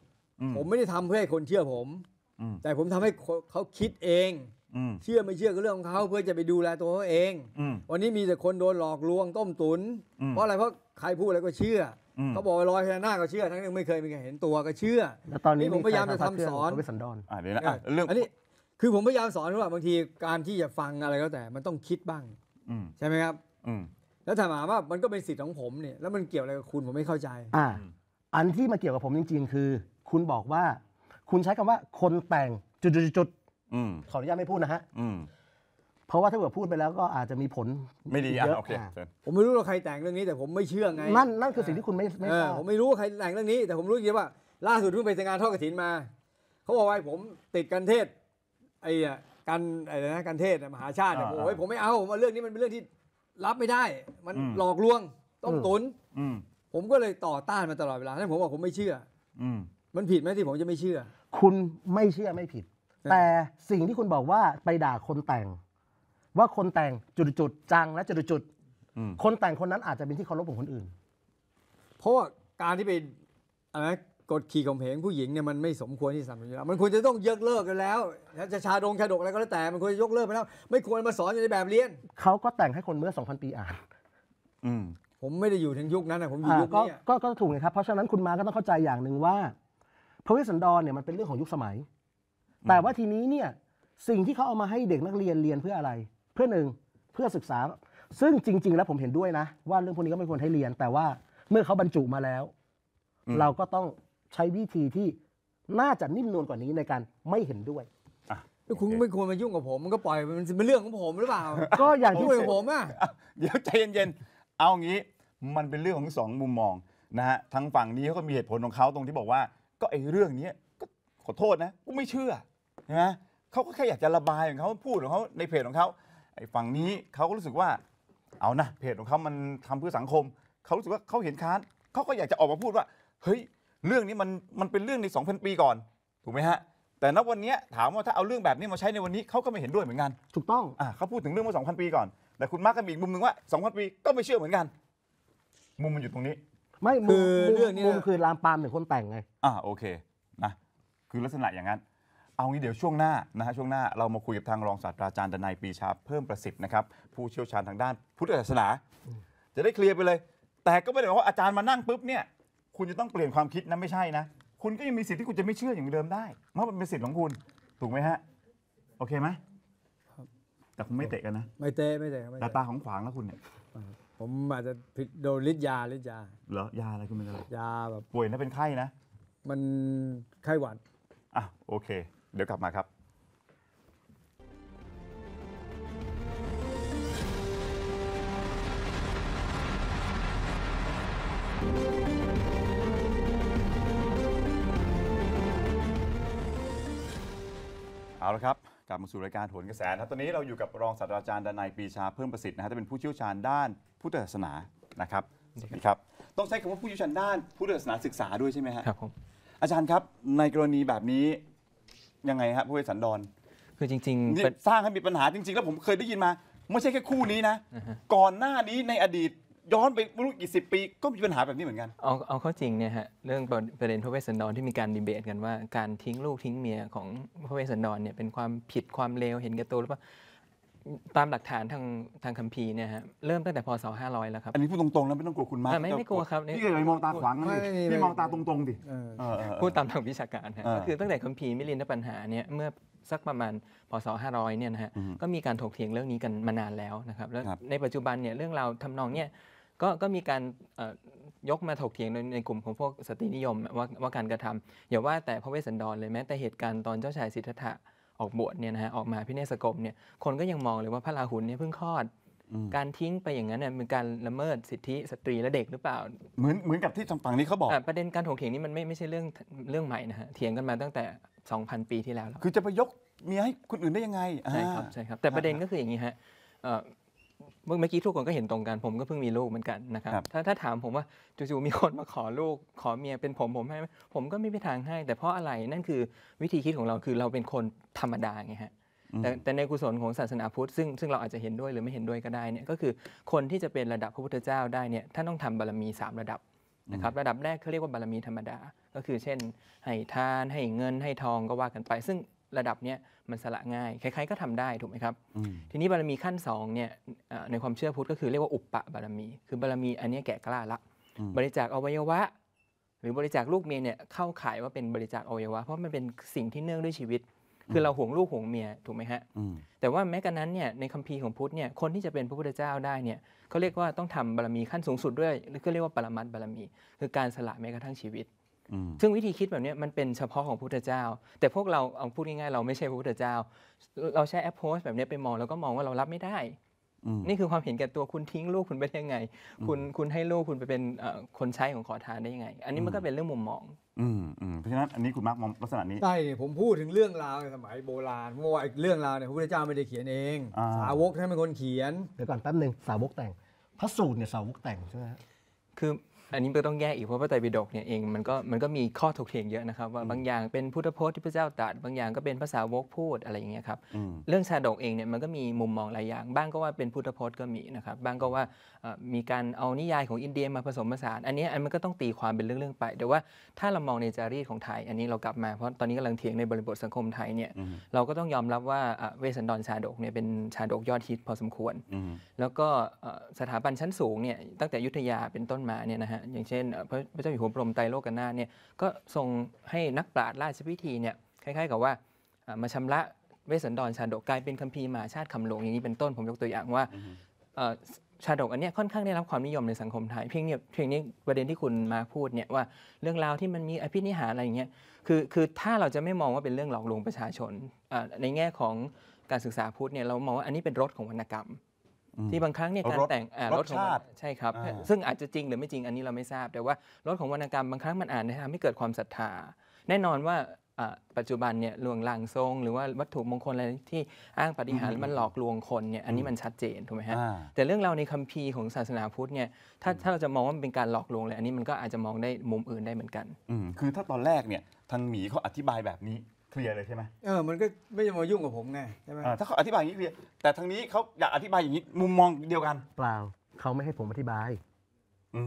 ผมไม่ได้ทำเพื่อให้คนเชื่อผมแต่ผมทำให้เขาคิดเองเชื่อไม่เชื่อก็เรื่องของเขาเพื่อจะไปดูแลตัวเขาเอง วันนี้มีแต่คนโดนหลอกลวงต้มตุน เพราะอะไรเพราะใครพูดอะไรก็เชื่อ เขาบอกลอยหน้าก็เชื่อ ทั้งนี้ไม่เคยมีใครเห็นตัวก็เชื่อแล้วตอนนี้ผมพยายามจะทำสอนเรื่องอันนี้คือผมพยายามสอนว่า บางทีการที่จะฟังอะไรก็แต่มันต้องคิดบ้างอืใช่ไหมครับ อืมแล้วถามว่ามันก็เป็นสิทธิ์ของผมเนี่ยแล้วมันเกี่ยวอะไรกับคุณผมไม่เข้าใจอ่าอันที่มาเกี่ยวกับผมจริง ๆคือ คุณบอกว่า คุณใช้คำว่าคนแต่งจุดๆอืมขออนุญาตไม่พูดนะฮะอืมเพราะว่าถ้าเกิดพูดไปแล้วก็อาจจะมีผลไม่ดีอ่ะยโอเคะผมไม่รู้ว่าใครแต่งเรื่องนี้ แต่ผมไม่เชื่อไงนั่นนั่นคือสิ่งที่คุณไม่ไม่ทราบผมไม่รู้ว่าใครแต่งเรื่องนี้แต่ผมรู้อย่างว่า ล่าสุดเพิ่งไปงานทอดกระถินมาเขาบอกว่า้ผมติดกันเทศไอ้การอะไรนะการเทศมหาชาติโอ้ยผมไม่เอามาเรื่องนี้มันเป็นเรื่องที่รับไม่ได้ มันหลอกลวงต้มตุนผมก็เลยต่อต้านมาตลอดเวลานั้ผมบอกผมไม่เชื่อ อืมันผิดไหมที่ผมจะไม่เชื่อ คุณไม่เชื่อไม่ผิด แต่สิ่งที่คุณบอกว่าไปด่าคนแต่ง ว่าคนแต่งจุดๆ จังและจุดจุดๆคนแต่งคนนั้นอาจจะเป็นที่เคารพของคนอื่น เพราะการที่ไปอะไรกฎขี่ข่มเหง ผู้หญิงเนี่ยมันไม่สมควรที่สนับอยู่แล้วมันควรจะต้องยกเลิกกันแล้ว้จะชาดงชาดกอะไรก็แล้วแต่มันควรจะยกเลิกไปแล้ว ไม่ควรมาสอนอยู่ในแบบเรียน เขาก็แต่งให้คนเมื่อ 2,000 ปีอ่าน อืผมไม่ได้อยู่ถึงยุคนั้นนะผมอยู่ยุคนี้ก็ก็ถูกนะครับ เพราะฉะนั้นคุณมาก็ต้องเข้าใจอย่างหนึ่งว่า พระวิสันดรเนี่ยมันเป็นเรื่องของยุคสมัย แต่ว่าทีนี้เนี่ย สิ่งที่เขาเอามาให้เด็กนักเรียนเรียนเพื่ออะไร เพื่อหนึ่งเพื่อศึกษา ซึ่งจริง ๆ แล้วผมเห็นด้วยนะ ว่าเรื่องพวกนี้ก็ไม่ควรให้เรียน แต่ว่าเมื่อเขาบรรจุมาแล้ว เราก็ต้องใช้วิธีที่น่าจะนิ่มนวลกว่านี้ในการไม่เห็นด้วยคุณไม่ควรมายุ่งกับผมมันก็ปล่อยมันเป็นเรื่องของผมหรือเปล่า ก็อย่างที่คุยกับผมอ่ะ เดี๋ยวใจเย็นๆ เอางี้มันเป็นเรื่องของสองมุมมองนะฮะทางฝั่งนี้เขาก็มีเหตุผลของเขาตรงที่บอกว่า ก็ไอ้เรื่องนี้ก็ขอโทษนะกูไม่เชื่อนะเขาก็แค่อยากจะระบายของเขาพูดของเขาในเพจของเขาไอ้ฝั่งนี้เขาก็รู้สึกว่าเอานะเพจของเขามันทำเพื่อสังคม เขารู้สึกว่าเขาเห็นค้านเขาก็อยากจะออกมาพูดว่า เฮ้ยเรื่องนี้มัน มันเป็นเรื่องใน 2,000 ปีก่อน ถูกไหมฮะแต่ณวันนี้ถามว่าถ้าเอาเรื่องแบบนี้มาใช้ในวันนี้เขาก็ไม่เห็นด้วยเหมือนกันถูกต้องอ่าเขาพูดถึงเรื่องเมื่อ 2,000 ปีก่อน แต่คุณมาร์กก็มีอีกมุมหนึ่งว่า 2,000 ปีก็ไม่เชื่อเหมือนกัน มุมมันอยู่ตรงนี้ ไม่มุมคือมุมเรื่องนี้มุมคือลามปามเป็นคนแต่งไงอ่าโอเคนะคือลักษณะอย่างนั้น เอางี้เดี๋ยวช่วงหน้านะฮะช่วงหน้าเรามาคุยกับทางรองศาสตราจารย์ดนายปีชา เพิ่มประสิทธิ์นะครับผู้เชี่ยวชาญทางด้าน พุทธศาสนา จะได้เคลียร์ไปเลย แต่ก็ไม่ได้หมายว่าอาจารย์มานั่งปุ๊บเนี่ยคุณจะต้องเปลี่ยนความคิดนะไม่ใช่นะ คุณก็ยังมีสิทธิ์ที่คุณจะไม่เชื่ออย่างเดิมได้เพราะมันเป็นสิทธิ์ของคุณ ถูกไหมฮะ โอเคไหม แต่คงไม่เตะกันนะ ไม่เตะไม่เตะไมแต่เตะตาของขวางแล้วคุณเนี่ย ผมอาจจะผิดโดนฤทธิ์ยาฤทธิ์ยาเหรอ ยาอะไรคุณเป็นอะไรยาแบบป่วยนะเป็นไข้นะ มันไข้หวัด อ่ะโอเค เดี๋ยวกลับมาครับแลาละครับกลับมาสู่รายการโหนกระแสนะครับตอนนี้เราอยู่กับรองศาสตราจารย์ดนายปีชาเพิ่มประสิทธิ์นะฮะจะเป็นผู้เชี่ยวชาญด้านพุทธศาสนานะครับสวัสดีครับ ต้องใช้คำว่าผู้เชี่ยวชาญด้านพุทธศาสนาศึกษาด้วยใช่ไหมฮะครับผมอาจารย์ครับในกรณีแบบนี้ยังไงฮะผู้เวสสันดนคือจริงๆสร้างให้มีปัญหาจริงๆแล้วผมเคยได้ยินมา ไม่ใช่แค่คู่นี้นะก่อนหน้านี้ในอดีตย้อนไปม่รู้กี่สิบปีก็มีปัญหาแบบนี้เหมือนกัน เอาเอาเข้าจริงเนี่ยฮะเรื่องประเด็นพระเวสสันดรที่มีการดีเบตกันว่าการทิ้งลูกทิ้งเมียของพระเวสสันดรเนี่ยเป็นความผิดความเลวเห็นแก่ตัวหรือเปล่า ตามหลักฐานทางทางคัมภีร์เนี่ยฮะเริ่มตั้งแต่พศ 500 แล้วครับ อันนี้พูดตรงๆแล้วไม่ต้องกลัวคุณมากไม่ไม่กลัวครับนี่เลยมองตาขวางนะพี่มองตาตรงๆดิพูดตามทางวิชาการฮะก็คือตั้งแต่คัมภีร์มิลินทปัญหาเนี่ยเมื่อสักประมาณพศ 500 เนี่ยนะฮะก็มีการถกเถียงเรื่องนี้กันมานานแล้วนะครับแล้วในปัจจุบันเนี่ยเรื่องราวทำนองเนี่ยก็ก็มีการยกมาถกเถียงในกลุ่มของพวกสตรีนิยมว่าว่าการกระทำอย่าว่าแต่พระเวสสันดรเลยแม้แต่เหตุการณ์ตอนเจ้าชายสิทธัตถะออกบวชเนี่ยนะฮะออกมาพิเนสกรมเนี่ยคนก็ยังมองเลยว่าพระราหุลเนี่ยเพิ่งคลอด การทิ้งไปอย่างนั้นเนี่ยเป็นการละเมิดสิทธิสตรีและเด็กหรือเปล่า เหมือนเหมือนกับที่ทางฝั่งนี้เขาบอก ประเด็นการถกเถียงนี้มันไม่ไม่ใช่เรื่องเรื่องใหม่นะฮะเถียงกันมาตั้งแต่ 2,000 ปีที่แล้วคือจะไปยกเมียให้คนอื่นได้ยังไงใช่ครับใช่ครับแต่ประเด็นก็คืออย่างนี้ฮะเมื่อกี้ทุกคนก็เห็นตรงกันผมก็เพิ่งมีลูกเหมือนกันนะครับถ้าถ้าถามผมว่าจู่ๆมีคนมาขอลูกขอเมียเป็นผมผมให้ไหมผมก็ไม่ไปทางให้ แต่เพราะอะไรนั่นคือวิธีคิดของเราคือเราเป็นคนธรรมดาไงฮะแต่แต่ในกุศลของศาสนาพุทธ ซึ่งซึ่งเราอาจจะเห็นด้วยหรือไม่เห็นด้วยก็ได้เนี่ยก็คือคนที่จะเป็นระดับพระพุทธเจ้าได้เนี่ยท่านต้องทำบารมี 3 ระดับนะครับระดับแรกเขาเรียกว่าบารมีธรรมดา ก็คือเช่นให้ทานให้เงินให้ทองก็ว่ากันไปซึ่งระดับเนี้ยมันสละง่ายใครๆก็ทำได้ถูกไหมครับทีนี้บารมีขั้น2เนี่ยในความเชื่อพุทธ ก็คือเรียกว่าอุปปะบารมี คือบารมีอันนี้แก่กล้าละบริจาคอวัยวะ หรือบริจาคลูกเมียเนี่ยเข้าข่ายว่าเป็นบริจาคอวัยวะ เพราะมันเป็นสิ่งที่เนื่องด้วยชีวิต คือเราห่วงลูกห่วงเมียถูกไหมฮะแต่ว่าแม้กระนั้นเนี่ยในคัมภีร์ของพุทธเนี่ยคนที่จะเป็นพระพุทธเจ้าได้เนี่ยเขาเรียกว่าต้องทำบารมีขั้นสูงสุดด้วย ก็เรียกว่าปรมัตบารมี คือการสละแม้กระทั่งชีวิตซึ่งวิธีคิดแบบนี้มันเป็นเฉพาะของพุทธเจ้า แต่พวกเราเอาพูดง่ายๆเราไม่ใช่พระพุทธเจ้า เราใช้แอปโพสแบบนี้ไปมองแล้วก็มองว่าเรารับไม่ได้นี่คือความเห็นแก่ตัวคุณทิ้งลูกคุณไปได้ยังไง คุณคุณให้ลูกคุณไปเป็นคนใช้ของขอทานได้ยังไง อันนี้มันก็เป็นเรื่องมุมมองเพราะฉะนั้นอันนี้คุณมาร์กมองลักษณะนี้ใช่ผมพูดถึงเรื่องราวในสมัยโบราณเมื่อว่าเรื่องราวเนี่ยพระพุทธเจ้าไม่ได้เขียนเองสาวกท่านเป็นคนเขียนเดี๋ยวก่อนแป๊บหนึ่งสาวกแต่ง พระสูตรเนี่ยสาวกแต่งใช่ไหมคืออันนี้ก็ต้องแยกอีกเพราะพระไตรปิฎกเนี่ยเอง มันก็มันก็มีข้อถกเถียงเยอะนะครับว่าบางอย่างเป็นพุทธพจน์ที่พระเจ้าตรัสบางอย่างก็เป็นภาษาวกพูดอะไรอย่างเงี้ยครับเรื่องชาดกเองเนี่ยมันก็มีมุมมองหลายอย่าง บ้างก็ว่าเป็นพุทธพจน์ก็มีนะครับบ้างก็ว่ามีการเอานิยายของอินเดียมาผสมผสาน อันนี้อันมันก็ต้องตีความเป็นเรื่องๆไปแต่ว่าถ้าเรามองในจารีตของไทยอันนี้เรากลับมาเพราะตอนนี้กำลังเถียงในบริบทสังคมไทยเนี่ยเราก็ต้องยอมรับว่าเวสันดรชาดกเนี่ยเป็นชาดกยอดฮิตพอสมควรแล้วก็สถาบันชั้นสูงเนี่ยตั้งแต่ยุทธยาเป็นต้นมาเนี่ยนะฮะอย่างเช่นพระพระเจ้าอยู่หัวพรมไตรโลกนาเนี่ยก็ทรงให้นักปราชญ์ราชพิธีเนี่ยคล้ายๆกับว่ามาชำระเวสสันดรชาดกกลายเป็นคัมภีร์มหาชาติคำหลงอย่างนี้เป็นต้นผมยกตัวอย่างว่า ชาดกอันนี้ค่อนข้างได้รับความนิยมในสังคมไทยเพียงเนี่ยเพียงนี้ประเด็นที่คุณมาพูดเนี่ยว่าเรื่องราวที่มันมีอภินิหารอะไรอย่างเงี้ยคือคือถ้าเราจะไม่มองว่าเป็นเรื่องหลอกลวงประชาชนในแง่ของการศึกษาพุทธเนี่ยเรามองว่าอันนี้เป็นรถของวรรณกรรมที่บางครั้งเนี่ยการแต่งรถของใช่ครับ ซึ่งอาจจะจริงหรือไม่จริง อันนี้เราไม่ทราบ แต่ว่ารถของวรรณกรรมบางครั้งมันอ่านทำให้เกิดความศรัทธาแน่นอนว่าปัจจุบันเนี่ยลวงลางทรง หรือว่าวัตถุมงคลอะไรที่อ้างปฏิหารมันหลอกลวงคนเนี่ยอันนี้มันชัดเจนถูกไหมฮะแต่เรื่องเราในคัมภีร์ของศาสนาพุทธเนี่ยถ้าถ้าเราจะมองว่าเป็นการหลอกลวงเลยอันนี้มันก็อาจจะมองได้มุมอื่นได้เหมือนกันคือถ้าตอนแรกเนี่ยทางหมีเขาอธิบายแบบนี้เคลียร์เลยใช่ไหมเออมันก็ไม่จะมายุ่งกับผมไงใช่ไหมถ้าเขาอธิบายอย่างนี้เคลียร์แต่ทางนี้เขาอยากอธิบายอย่างนี้มุมมองเดียวกัน เปล่าเขาไม่ให้ผมอธิบาย อื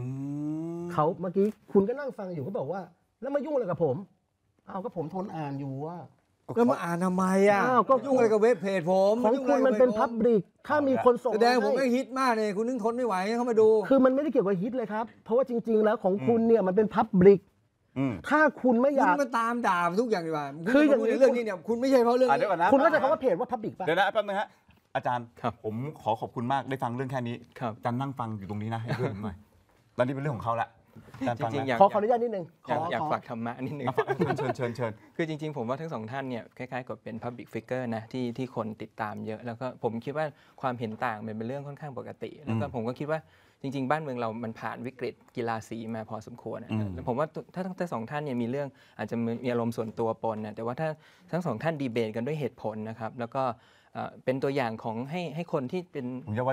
เขาเมื่อกี้คุณก็นั่งฟังอยู่เขาบอกว่า แล้วมายุ่งอะไรกับผม เอาก็ผมทนอ่านอยู่ว่าแล้วมาอ่านทำไมอ่ะก็ยุ่งอะไรกับเว็บเพจผมของคุณมันเป็นพับลิก ถ้ามีคนส่งแสดงผมไม่ฮิตมากเลยคุณนึกทนไม่ไหวเข้ามาดู คือมันไม่ได้เกี่ยวกับฮิตเลยครับ เพราะว่าจริง ๆ แล้วของคุณเนี่ยมันเป็นพับลิกถ้าคุณไม่อคุยาณกมาตามด่าทุกอย่างดีกว่าคืออย่างนี้นเรื่องนี้เนี่ยคุณไม่ใช่เพราะเรื่องอะเดี๋นี้ยวก่อนนะคุณเข้าใว่าเพจว่าพับบิกป่ะ เดี๋ยวนะแป๊บนึงฮะอาจารย์ครับผมขอขอบคุณมากได้ฟังเรื่องแค่นี้ครับอาจารย์นั่งฟังอยู่ตรงนี้นะ ให้เพื่อนหน่อยตอนนี้เป็นเรื่องของเขาละจริงๆอยากขอขออนุญาตนิดนึงอยากอยากฝากธรรมะนิดนึง เชิญเชิญเชิญคือจริงๆผมว่าทั้งสองท่านเนี่ยคล้ายๆกับเป็นพับบิกฟิกเกอร์นะที่ที่คนติดตามเยอะ แล้วก็ผมคิดว่าความเห็นต่างมันเป็นเรื่องค่อนข้างปกติแล้วก็ผมก็คิดว่าจริงๆ บ้านเมืองเรามันผ่านวิกฤตกีฬาสีมาพอสมควรนะ ผมว่าถ้าทั้งสอง ท่านเนี่ยมีเรื่องอาจจะมีอารมณ์ส่วนตัวปนนะแต่ว่าถ้าทั้งสองท่านดีเบตกันด้วยเหตุผลนะครับแล้วก็เป็นตัวอย่างของให้ให้คนที่เป็น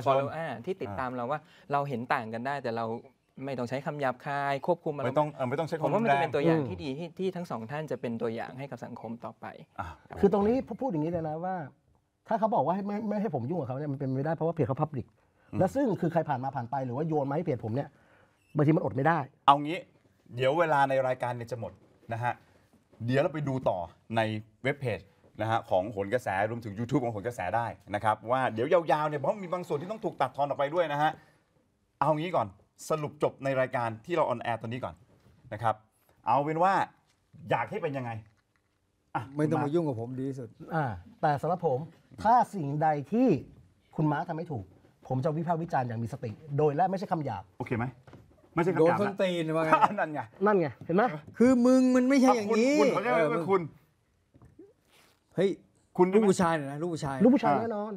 f o ล l o w ์ที่ติดตามเราว่าเราเห็นต่างกันได้ แต่เราไม่ต้องใช้คำหยาบคายควบคุมมันไม่ต้องไม่ต้องใช้ผมว่ามันจะเป็นตัวอย่างที่ดีที่ที่ทั้งสอง ท่านจะเป็นตัวอย่างให้กับสังคมต่อไปคือตรงนี้พูดอย่างนี้เลยนะว่า ถ้าเขาบอกว่าไม่ไม่ให้ผมยุ่งกับเขาเนี่ยมันเป็นไม่ได้เพราะว่าเพจเขาพับลิกและซึ่งคือใครผ่านมาผ่านไปหรือว่าโยนมาให้เพจผมเนี่ยบางทีมันอดไม่ได้ เอางี้ เดี๋ยวเวลาในรายการเนี่ยจะหมดนะฮะเดี๋ยวเราไปดูต่อในเว็บเพจนะฮะของหนกระแสรวมถึง YouTube ของหนกระแสได้นะครับว่าเดี๋ยวยาวๆเนี่ยเพราะมีบางส่วนที่ต้องถูกตัดทอนออกไปด้วยนะฮะเอางี้ก่อนสรุปจบในรายการที่เราออนแอร์ตอนนี้ก่อนนะครับเอาเป็นว่าอยากให้เป็นยังไงไม่ต้องมายุ่งกับผมดีที่สุดอ่าแต่สำหรับผมถ้าสิ่งใดที่คุณม้าทำไม่ถูกผมจะวิพากษ์วิจารณ์อย่างมีสติ โดยและไม่ใช่คำหยาบโอเคไหมไม่ใช่คำหยาบโดนนตีนว่าไงนั่นไงนั่นไงเห็นไหมคือมึงมันไม่ใช่อย่างนี้คุณเขาเรียกว่าคุณเฮ้ยคุณลูกผู้ชายนะลูกผู้ชายลูกผู้ชายแน่นอน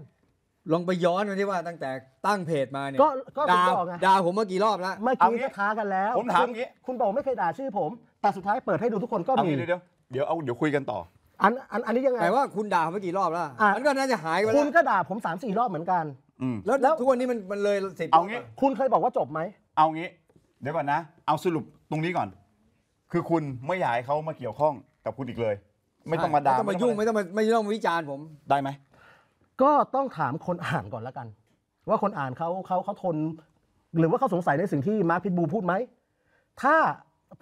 ลองไปย้อนดูที่ว่าตั้งแต่ตั้งเพจมาเนี่ยก็ก็ด่าบอกไงด่าผมเมื่อกี่รอบแล้วเมื่อกี้ก็ท้ากันแล้วผมถามงี้คุณบอกไม่เคยด่าชื่อผม แต่สุดท้ายเปิดให้ดูทุกคนก็มีเดี๋ยวเดี๋ยวเอาเดี๋ยวคุยกันต่ออันอันอันนี้ยังไงแต่ว่าคุณด่าผมมอกี่รอบแล้วอะมันก็น่าจะหายไปแล้วคุณก็ด่าผมสามสี่รอบเหมือนกันอแล้วทุกวันนี้มันมันเลยสิบเอางี้ คุณเคยบอกว่าจบไหม เอางี้เดี๋ยวก่อนนะ เอาสรุปตรงนี้ก่อน คือคุณไม่อยากให้เขามาเกี่ยวข้องกับคุณอีกเลย ไม่ต้องมาด่าไม่ต้องมายุ่งไม่ต้องมาไม่ต้องวิจารณ์ผมได้ไหมก็ต้องถามคนอ่านก่อนละกัน ว่าคนอ่านเขาเขาเขาทนหรือว่าเขาสงสัยในสิ่งที่มาร์คพิทบูพูดไหมถ้า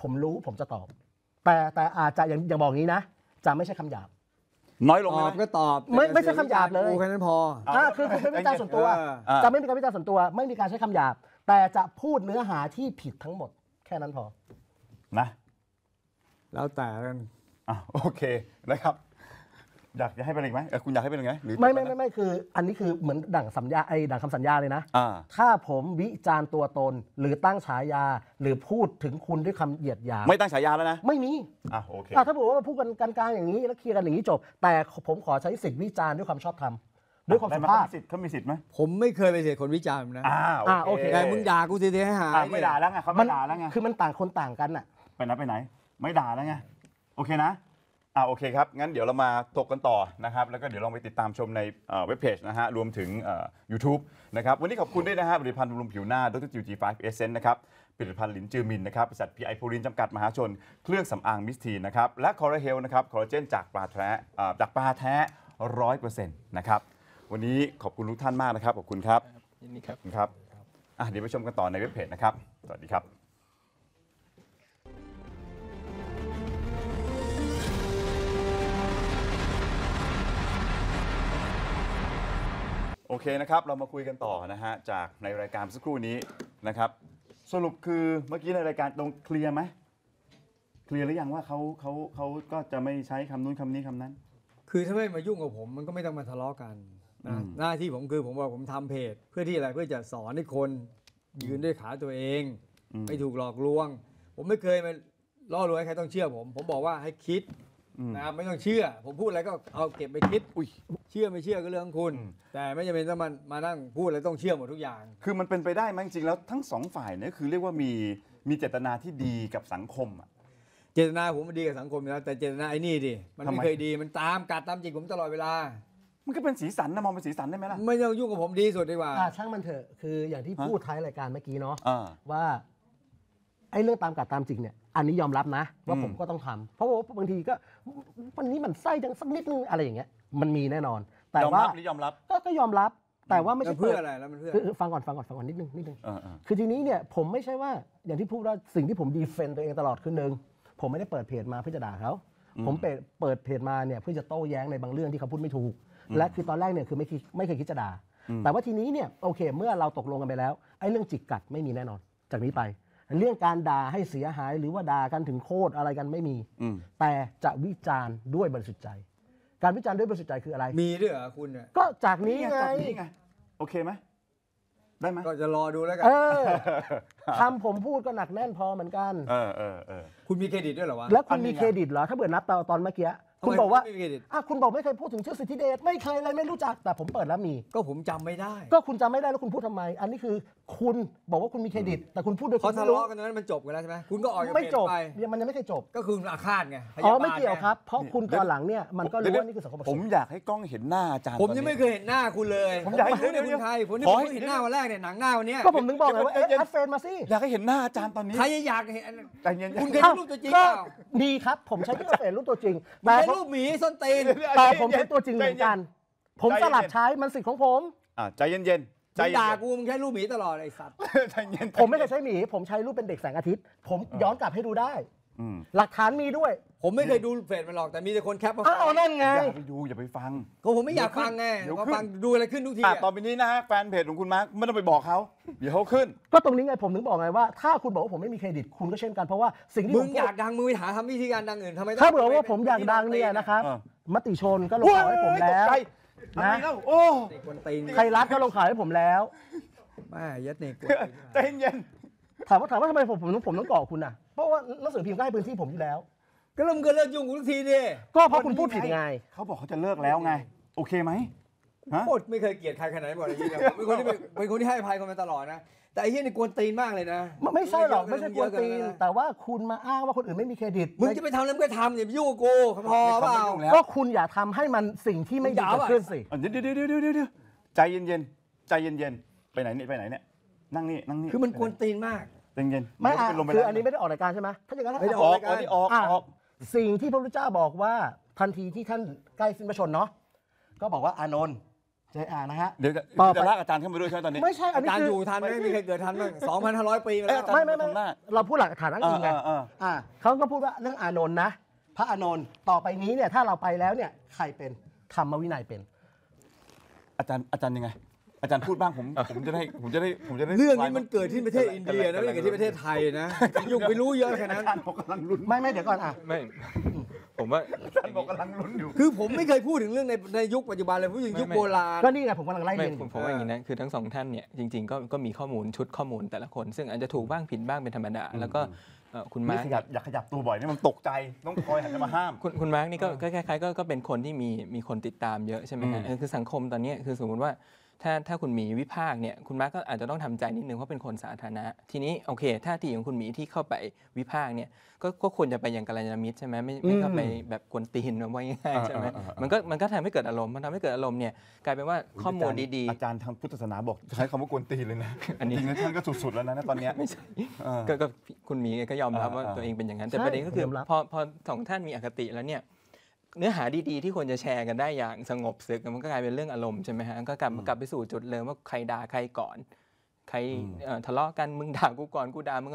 ผมรู้ผมจะตอบ แต่แต่อาจจะอย่างอย่างบอกงี้นะจะไม่ใช่คำหยาบน้อยลงตอก็ตอบไม่ไม่ใช่คำหยาบเลยูแค่นั้นพออ่าคือคุณไม่มิจารณส่วนตัวจะไม่มีการวิจารณ์ส่วนตัว ไม่มีการใช้คำหยาบ แต่จะพูดเนื้อหาที่ผิดทั้งหมด แค่นั้นพอนะ แล้วแต่กันอ่ะโอเคนะครับอยากจะให้เป็นอะไรไหมคุณอยากให้เป็นยังไงหรือไม่ไม่ไม่ไม่คือ อันนี้คือเหมือนดั่งสัญญาไอ้ดั่งคำสัญญาเลยนะถ้าผมวิจารณ์ตัวตน หรือตั้งฉายา หรือพูดถึงคุณด้วยคำเหยียดหยามไม่ตั้งฉายาแล้วนะ ไม่มีอ่ะโอเคอ่ะถ้าผมว่าพูดกันกลางๆอย่างนี้แล้วเคลียร์กันอย่างนี้จบ แต่ผมขอใช้สิทธิวิจารณ์ด้วยความชอบธรรมด้วยความสุภาพเขาสิทธิ์เขามีสิทธิ์ไหมผมไม่เคยไปเสียคนวิจารณ์นะอ่าโอเคแต่มึงด่ากูสิที่ให้หาไม่ด่าแล้วไงเขาไม่ด่าแล้วไง คือมันต่างคนต่างกันน่ะ ไปไหนไปไหน ไม่ด่าแล้วไงโอเคนะอาโอเคครับ งั้นเดี๋ยวเรามาตกกันต่อนะครับ แล้วก็เดี๋ยวลองไปติดตามชมในเว็บเพจนะฮะรวมถึงยูทูบนะครับ วันนี้ขอบคุณด้วยนะฮะผลิตภัณฑ์บำรุงผิวหน้าดรจิวจีไฟเอเซนนะครับผลิตภัณฑ์หลินจือมินนะครับบริษัทพีไอโพลินจำกัดมหาชน เครื่องสำอางมิสทีนะครับ และคอร์เรเฮลนะครับคอลลาเจน จากปลาแท้จากปลาแท้ร้อยเปอร์เซ็นต์นะครับวันนี้ขอบคุณทุกท่านมากนะครับขอบคุณครับยินดีครับครับเดี๋ยวไปชมกันต่อในเว็บเพจนะครับสวัสดีครับโอเคนะครับ เรามาคุยกันต่อนะฮะ จากในรายการสักครู่นี้นะครับ สรุปคือเมื่อกี้ในรายการตรงเคลียร์ไหมเคลียร์หรือยังว่าเขาเขาเขาก็จะไม่ใช้คำนู้นคำนี้คำนั้น คือถ้าไม่มายุ่งกับผมมันก็ไม่ต้องมาทะเลาะกันนะหน้าที่ผมคือผมบอกผมทำเพจ เพื่อที่อะไรเพื่อจะสอนให้คน ยืนด้วยขาตัวเอง ไม่ถูกหลอกลวง ผมไม่เคยมาล่อลวงให้ใครต้องเชื่อผม ผมบอกว่าให้คิดนะครับไม่ต้องเชื่อผมพูดอะไรก็เอาเก็บไปคิดเชื่อไม่เชื่อก็เรื่องของคุณ แต่ไม่จำเป็นต้องมันมานั่งพูดอะไรต้องเชื่อหมดทุกอย่าง คือมันเป็นไปได้ไหมจริงแล้วทั้งสองฝ่ายเนี่ยคือเรียกว่ามีมีเจตนาที่ดีกับสังคมอะเจตนาผมมันดีกับสังคมอยู่แล้วแต่เจตนาไอ้นี่ดิมันไม่เคยดีมันตามกัดตามจิงผมตลอดเวลา มันก็เป็นสีสันนะมองเป็นสีสันได้ไหมล่ะไม่ต้องยุ่งกับผมดีสุดดีกว่าช่างมันเถอะคืออย่างที่พูดท้ายรายการเมื่อกี้เนาะว่าไอ้เรื่องตามกัดตามจริงเนี่ยอันนี้ยอมรับนะ ว่าผมก็ต้องทำเพราะว่าบางทีก็วันนี้มันไส้จังสักนิดนึงอะไรอย่างเงี้ยมันมีแน่นอน แต่ยอมว่ารับหรือยอมรับก็ยอมรับแต่ว่าไม่ใช่เพื่ออะไรแล้วมันเพื่อฟังก่อนฟังก่อนฟังก่อนนิดนึงนิดนึง คือทีนี้เนี่ยผมไม่ใช่ว่าอย่างที่พูดว่าสิ่งที่ผมดีเฟนต์ตัวเองตลอดคือหนึ่งผมไม่ได้เปิดเพจมาเพื่อจะด่าเขาผมเปิดเปิดเพจมาเนี่ยเพื่อจะโต้แย้งในบางเรื่องที่เขาพูดไม่ถูก และคือตอนแรกเนี่ยคือไม่คิดไม่เคยคิดจะด่าแต่ว่าทีนี้เนี่ยโอเค เมื่อเราตกลงกันไปแล้วไอ้เรื่องจิกกัดไม่มีแน่นอนจากนี้ไปเรื่องการด่าให้เสียหายหรือว่าด่ากันถึงโคตรอะไรกันไม่มีแต่จะวิจารณ์ด้วยบริสุทธิ์ใจ การวิจารณ์ด้วยบริสุทธิ์ใจคืออะไร มีด้วยเหรอคุณก็จากนี้ไงจากนี้ไงโอเคไหมได้ไหมก็จะรอดูแล้วกันคำผมพูดก็หนักแน่นพอเหมือนกันเออเออคุณมีเครดิตด้วยเหรอวะแล้วคุณมีเครดิตเหรอถ้าเบื่อนับตอนตอนเมื่อกี้คุณบอกว่าคอ่ะคุณบอกไม่เคยพูดถึงชื่อสิทธิเดชไม่เคยอะไรไม่รู้จักแต่ผมเปิดแล้วมี ก็ผมจำไม่ได้ก็คุณจำไม่ได้แล้วคุณพูดทำไม อันนี้คือคุณบอกว่าคุณมีเครดิต แต่คุณพูดโดยคุณทะไม่รู้เลาะกันนั้นมันจบกันแล้วใช่ไหมคุณก็ออกไม่จบเนี่ยมันยังไม่เคยจบก็คืออาฆาตไงอ๋อไม่เกี่ยวครับ เพราะคุณตอนหลังเนี่ยมันก็รู้ว่านี่คือสังคมผมอยากให้กล้องเห็นหน้าอาจารย์ผมยังไม่เคยเห็นหน้าคุณเลยผมอยากให้เห็นเนคุณไทยผมนี่ขให้เเห็นหน้าวันแรกเนี่ยหนังหน้าวันนี้ก็ผมถึงบอกลยว่าเอ๊ะอัดเฟรนมาสิอยากให้เห็นหน้าอาจารย์ตอนนี้ใครอยากเห็นคุณเคยรูปตัวจริงเปล่าดีครับ ผมใช้พิกเศษรูปตัวจริงแต่รูปหมีส้นตีนแต่ผมใช้ตัวจริงเหมือนกัน ผมสลับใช้มันสิทธิ์ของผมอ่าใจเย็นๆใจด่ากูมึงใช้รูปหมีตลอดไอ้สัตว์ผมไม่เคยใช้หมี ผมใช้รูปเป็นเด็กแสงอาทิตย์ ผมย้อนกลับให้ดูได้ หลักฐานมีด้วย ผมไม่เคยดูเฟซมันหรอกแต่มีแต่คนแคปมาอ้าวนั่นไง อย่าไปดูอย่าไปฟัง ก็ผมไม่อยากฟังไงเดี๋ยวฟัง ดูอะไรขึ้นทุกที่ต่อไปนี้นะฮะแฟนเพจของคุณมาร์คไม่ต้องไปบอกเขา เดี๋ยวเขาขึ้น ก็ตรงนี้ไงผมถึงบอกไงว่าถ้าคุณบอกว่าผมไม่มีเครดิตคุณก็เช่นกันเพราะว่าสิ่งที่ผมึงอยากดังมึงไปหาทำวิธีการดังอื่นทำไมต้งถ้าเผื่อว่าผมอยากดังเนี่ยนะครับมติชนก็ลงให้ผมแล้วนะโอ้เครรักก็ลงขายให้ผมแล้วแม่ยัดเนกกต้นเย็นถามว่าถามว่าทำไมผมผมต้องผมต้องก่อคุณอ่ะเพราะว่าหนังสือพิมพ์ก็ให้พื้นที่ผมอยู่แล้ว ก็เริ่มเก็เลิกยุ่งกูทุกทีดิก็เพราะคุณพูดผิดไงเขาบอกเขาจะเลิกแล้วไงโอเคไหมฮะโคตรไม่เคยเกลียดใครขนาดนี้บอกเลยยิงนะเป็นคนที่เป็นเป็นคนที่ให้อภัยคนมาตลอดนะแต่ไอ้เฮียนี่กวนตีนมากเลยนะ มันไม่ใช่หรอกไม่ใช่กวนตีน แต่ว่าคุณมาอ้างว่าคนอื่นไม่มีเครดิต มึงจะไปทำแล้วมึงก็ทำอย่าไปยุ่งกูพอเปล่าก็คุณอย่าทำให้มันสิ่งที่ไม่ดีเกิดขึ้นสิเดี๋ยวเดี๋ยวเดี๋ยวเดี๋ยวใจเย็นๆใจเย็นๆไปไหนเนี่ยไปไหนเนี่ยนั่งนี่นั่งนี่ คือมันกวนตีนมากเย็นๆไม่คืออันนี้ไม่ได้ออกรายการใช่ไหมถ้าอย่างนั้นไม่ได้ออกรายกีรออกออกสิ่งที่พระพุทธเจ้าบอกว่าทันทีที่ท่านใกล้สิ้นพระชนเนาะก็บอกว่าอานนท์ใจอ่านนะฮะเดี๋ยวจะต่ไปะลากอาจารย์เข้ามาด้วยใช่ไหมตอนนี้ไม่ใช่อันานี้จารย์คือยู่ทันไมมมีใครเกิดทันเลยสองพันห้าร้อยปีแล้อาวจารย์ไม่ไม่ไม่เราพูดหลักฐานนั่นเองไงเอ่าเขาก็พูดว่าเรื่องอานนท์นะพระอานนท์ต่อไปนี้เนี่ยถ้าเราไปแล้วเนี่ยใครเป็นธรรมวินัยเป็นอาจารย์อาจารย์ยังไง อาจารย์พูดบ้างผมผมจะได้ผมจะได้ผมจะได้เรื่องนี้มันเกิดที่ประเทศอินเดียนะไม่เกิดที่ประเทศไทยนะยุ่งไปรู้เยอะแค่นั้นผมกำลังลุ้นไม่ไม่เดี๋ยวก่อนอ่ะไม่มผมว่าท่านบอกกำลังลุ้นอยู่คือผมไม่เคยพูดถึงเรื่องในในยุคปัจจุบันเลยพูดถึงยุคโบราณก็นี่แหละผมกำลังไล่เรียนผมผมว่าอย่างนี้นะคือทั้งสองท่านเนี่ยจริงๆก็ก็มีข้อมูลชุดข้อมูลแต่ละคนซึ่งอาจจะถูกบ้างผิดบ้างเป็นธรรมดาแล้วก็คุณมาร์กอยากอยากขยับตัวบ่อยนี่มันตกใจต้องคอยหันมาห้ามคุณคุณมาร์กนี่ก็คล้ายๆก็เป็นคนที่มีมีคนติดตามเยอะใช่ไหมฮะคือสังคมตอนนี้คือสมมติว่าถ้าถ้าคุณหมีวิพากเนี่ยคุณมาร์กก็อาจจะต้องทำใจนิดนึงเพราะเป็นคนสาธารณะทีนี้โอเคท่าทีของคุณหมีที่เข้าไปวิพากเนี่ยก็ก็ควรจะไปอย่างกัลยาณมิตรใช่ไหมไม่ไม่เข้าไปแบบกวนตีนว่าง่ายใช่ไหมมันก็มันก็ทำให้เกิดอารมณ์มันทำให้เกิดอารมณ์เนี่ยกลายเป็นว่าข้อมูลดีๆอาจารย์ทางพุทธศาสนาบอกใช้คำว่ากวนตีนเลยนะอันนี้ท่านก็สุด ๆแล้วนะตอนนี้ไม่ใช่ก็คุณหมีก็ยอมรับว่าตัวเองเป็นอย่างนั้นแต่ประเด็นก็คือพอพอสองท่านมีอคติแล้วเนี่ยเนื้อหาดี ๆที่ควรจะแชร์กันได้อย่างสงบศึก มันก็กลายเป็นเรื่องอารมณ์ใช่ไหมฮะก็กลับกลับไปสู่จุดเลิมว่าใครด่าใครก่อน ใครทะเลาะกันมึงด่ากูก่อนกูด่ามึง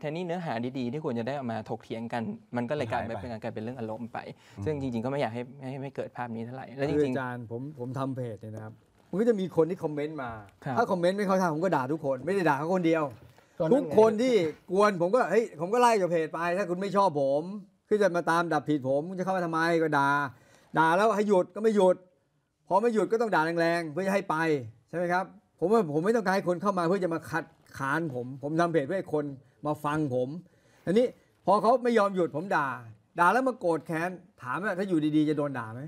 แทนนี้เนื้อหาดีๆที่ควรจะได้ออกมาถกเถียงกัน มันก็เลยกลายไปเป็นการกลายเป็นเรื่องอารมณ์ไป ซึ่งจริง ๆ ก็ไม่อยากให้ให้เกิดภาพนี้เท่าไหร่แล้วจริงๆอาจารย์ผมผมทำเพจเนี่ยนะครับมันก็จะมีคนที่คอมเมนต์มาถ้าคอมเมนต์ไม่เข้าทางผมก็ด่าทุกคนไม่ได้ด่าเขาคนเดียว ทุกคนที่กวนผมก็เฮ้ยผมก็ไล่จากเพจไป ถ้าคุณไม่ชอบผมคือจะมาตามดับผิดผม จะเข้ามาทำไมก็ด่าด่าแล้วให้หยุดก็ไม่หยุดพอไม่หยุดก็ต้องด่าแรงๆเพื่อจะให้ไปใช่ไหมครับผม่ผมไม่ต้องการให้คนเข้ามาเพื่อจะมาขัดขานผม ผมทำเพจเพื่อให้คนมาฟังผมอันนี้พอเขาไม่ยอมหยุดผมด่า ด่าแล้วมาโกรธแค้นถามว่าถ้าอยู่ดีๆ จะโดนด่าไหม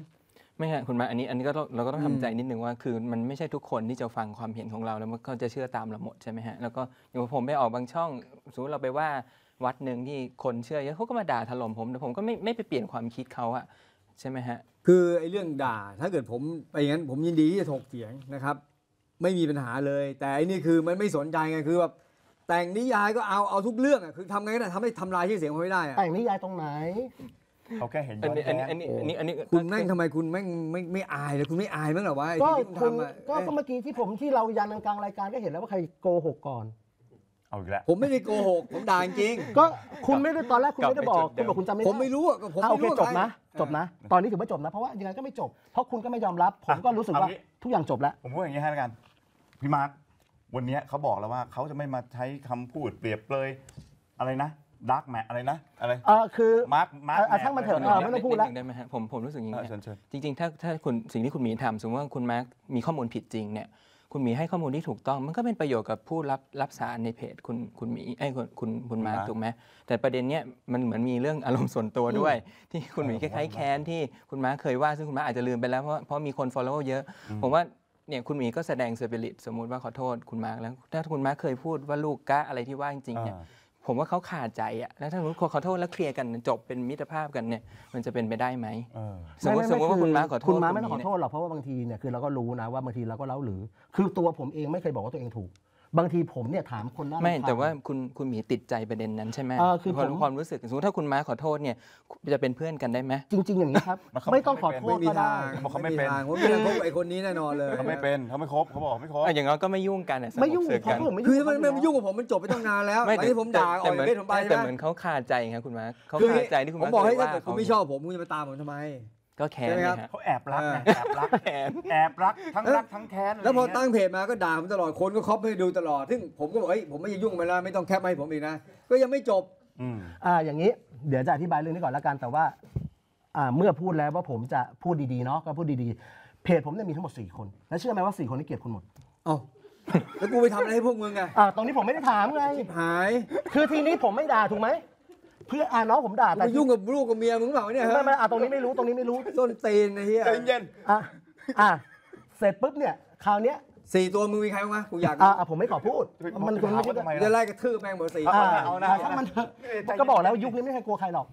ไม่ฮะคุณมาอันนี้อันนี้ก็เราก็ต้องทำใจนิดนึงว่าคือมันไม่ใช่ทุกคนที่จะฟังความเห็นของเราแล้วมันก็จะเชื่อตามเราหมดใช่ไหมฮะแล้วก็อย่างผมไปออกบางช่องสมมติเราไปว่าวัดหนึ่งที่คนเชื่อเยอะเขาก็มาด่าถล่มผมแต่ผมก็ไม่ไม่ไปเปลี่ยนความคิดเขาอะใช่ไหมฮะ คือไอ้เรื่องด่าถ้าเกิดผมไปอย่างนั้นผมยินดีที่จะถกเถียงนะครับ ไม่มีปัญหาเลย แต่อันนี้คือมันไม่สนใจไงคือแบบแต่งนิยายก็เอาเอาทุกเรื่องอะคือทำไงก็ได้ทำให้ทำลายชื่อเสียงเขาไม่ได้อะแต่งนิยายตรงไหนเขาแค่เห็นอันยอนนี้อันนี้อันนี้อันนี้คุณแม่งทำไมคุณแม่งไม่ไม่อายเลยคุณไม่อายมั้งหรอวะก็คุณอก็เก็เมื่อกี้ที่ผมที่เรายันกลางรายการก็เห็นแล้วว่าใครโกหกก่อนเอาอีกแล้วผมไม่ได้โกหกผมด่าจริงก็คุณไม่ได้ตอนแรกคุณไม่ได้บอกคุณบอกคุณจำไม่ได้ผมไม่รู้อะก็ผมไม่รู้จบนะจบนะ ตอนนี้ถือว่าจบนะ เพราะว่ายังไงก็ไม่จบเพราะคุณก็ไม่ยอมรับผมก็รู้สึกว่า ทุกอย่างจบแล้วผมพูดอย่างนี้ให้แล้วกันพี่มาร์ควันนี้เขาบอกแล้วว่าเขาจะไม่มาใช้คำพูดเปรียบเปยอะไรนะดักแมทอะไรนะอะไรเออคือมาร์คมาร์คช่างมันเถอะไม่ต้องพูดแล้วได้ไหมฮะผมผมรู้สึกอย่างเนี้เิจริงๆ ถ้าถ้าคุณสิ่งที่คุณมีทำสมมติว่าคุณมาร์คมีข้อมูลผิดจริงเนี่ยคุณหมีให้ข้อมูลที่ถูกต้องมันก็เป็นประโยชน์กับผู้รับรับสารในเพจคุณคุณหมีไอ้คุณคุณคุณมาถูกไหมแต่ประเด็นเนี้ยมันเหมือนมีเรื่องอารมณ์ส่วนตัวด้วย ที่คุณหมีคล้าย ๆ แค้นที่คุณมาเคยว่าซึ่งคุณมาอาจจะลืมไปแล้วเพราะเพราะมีคนฟอลโล่เยอะ ผมว่าเนี่ยคุณหมีก็แสดงเซอร์เบลิตสมมุติว่าขอโทษคุณมาแล้วถ้าคุณมาเคยพูดว่าลูกกะอะไรที่ว่าจริงๆเนี่ยผมว่าเขาขาดใจอะแล้วถ้าสมมติขอโทษแล้วเคลียร์กันจบเป็นมิตรภาพกันเนี่ย มันจะเป็นไปได้ไหมสมมติสมมติว่าคุณม้าขอโทษ คุณม้าไม่ต้องขอโทษหรอกเพราะว่าบางทีเนี่ยคือเราก็รู้นะว่าบางทีเราก็เล่าหรือ คือตัวผมเองไม่เคยบอกว่าตัวเองถูกบางทีผมเนี่ยถามคนน่าไม่แต่ว่าคุณคุณหมีติดใจประเด็นนั้นใช่ไหมคือความความรู้สึกสมมติถ้าคุณม้าขอโทษเนี่ยจะเป็นเพื่อนกันได้ไหมจริงๆอย่างนี้ครับ ไม่ต้องขอโทษก็ได้เขาไม่เป็นเขาไม่พบไอ้คนนี้แน่นอนเลยเขาไม่เป็นเขาไม่ครบเขาบอกไม่ครบอย่างนั้นก็ไม่ยุ่งกันไม่ยุ่งกัไม่ยุ่งคือมันไม่ยุ่งกับผมมันจบไปตั้งนานแล้วไม่ที่ผมด่าออกไปผมไปแต่เหมือนเขาขาดใจครับคุณม้าเขาขาดใจที่คุณม้าผมบอกให้ถ้าเกิดคุณไม่ชอบผมคุณจะมาตามผมทำไมก็แค้นใช่ไหมครับเขาแอบรักแอบรักแอบแอบรักทั้งรักทั้งแค้นแล้วพอตั้งเพจมาก็ด่าผมตลอดคนก็คอปให้ดูตลอดซึ่งผมก็บอกเอ้ยผมไม่ยุ่งไปแล้ว ไม่ต้องแคปมให้ผมอีกนะก็ยังไม่จบอ่าอย่างนี้ เดี๋ยวจะอธิบายเรื่องนี้ก่อนละกันแต่ว่าอ่าเมื่อพูดแล้วว่าผมจะพูดดีๆเนาะก็พูดดีๆ เพจผมเนี่ยมีทั้งหมด4คนและเชื่อไหมว่า4คนนี้เกลียดคุณหมดเอ้าแล้วกูไปทำอะไรให้พวกมึงไงอ่าตรงนี้ผมไม่ได้ถามไงหายคือทีนี้ผมไม่ด่าถูกไหมเพื่ออ่าน้องผมด่า แต่ยุ่งกับลูกกับเมียมึงเปล่าเนี่ยไม่ไม่อ่ะตรงนี้ไม่รู้ ตรงนี้ไม่รู้ต้นเตีนไอ้เหี้ยในเย็นอ่ะอ่ะเสร็จปุ๊บเนี่ย คราวเนี้ยสี่ตัว มึงมีใครบ้างกูอยาก อ่าผมไม่ขอพูด มันคุณไม่ทำไมจะไล่กระทืบแม่งอร์สี่เอาหน้าช่ามันก็บอกแล้วยุคนี้ไม่ใครกลัวใครหรอก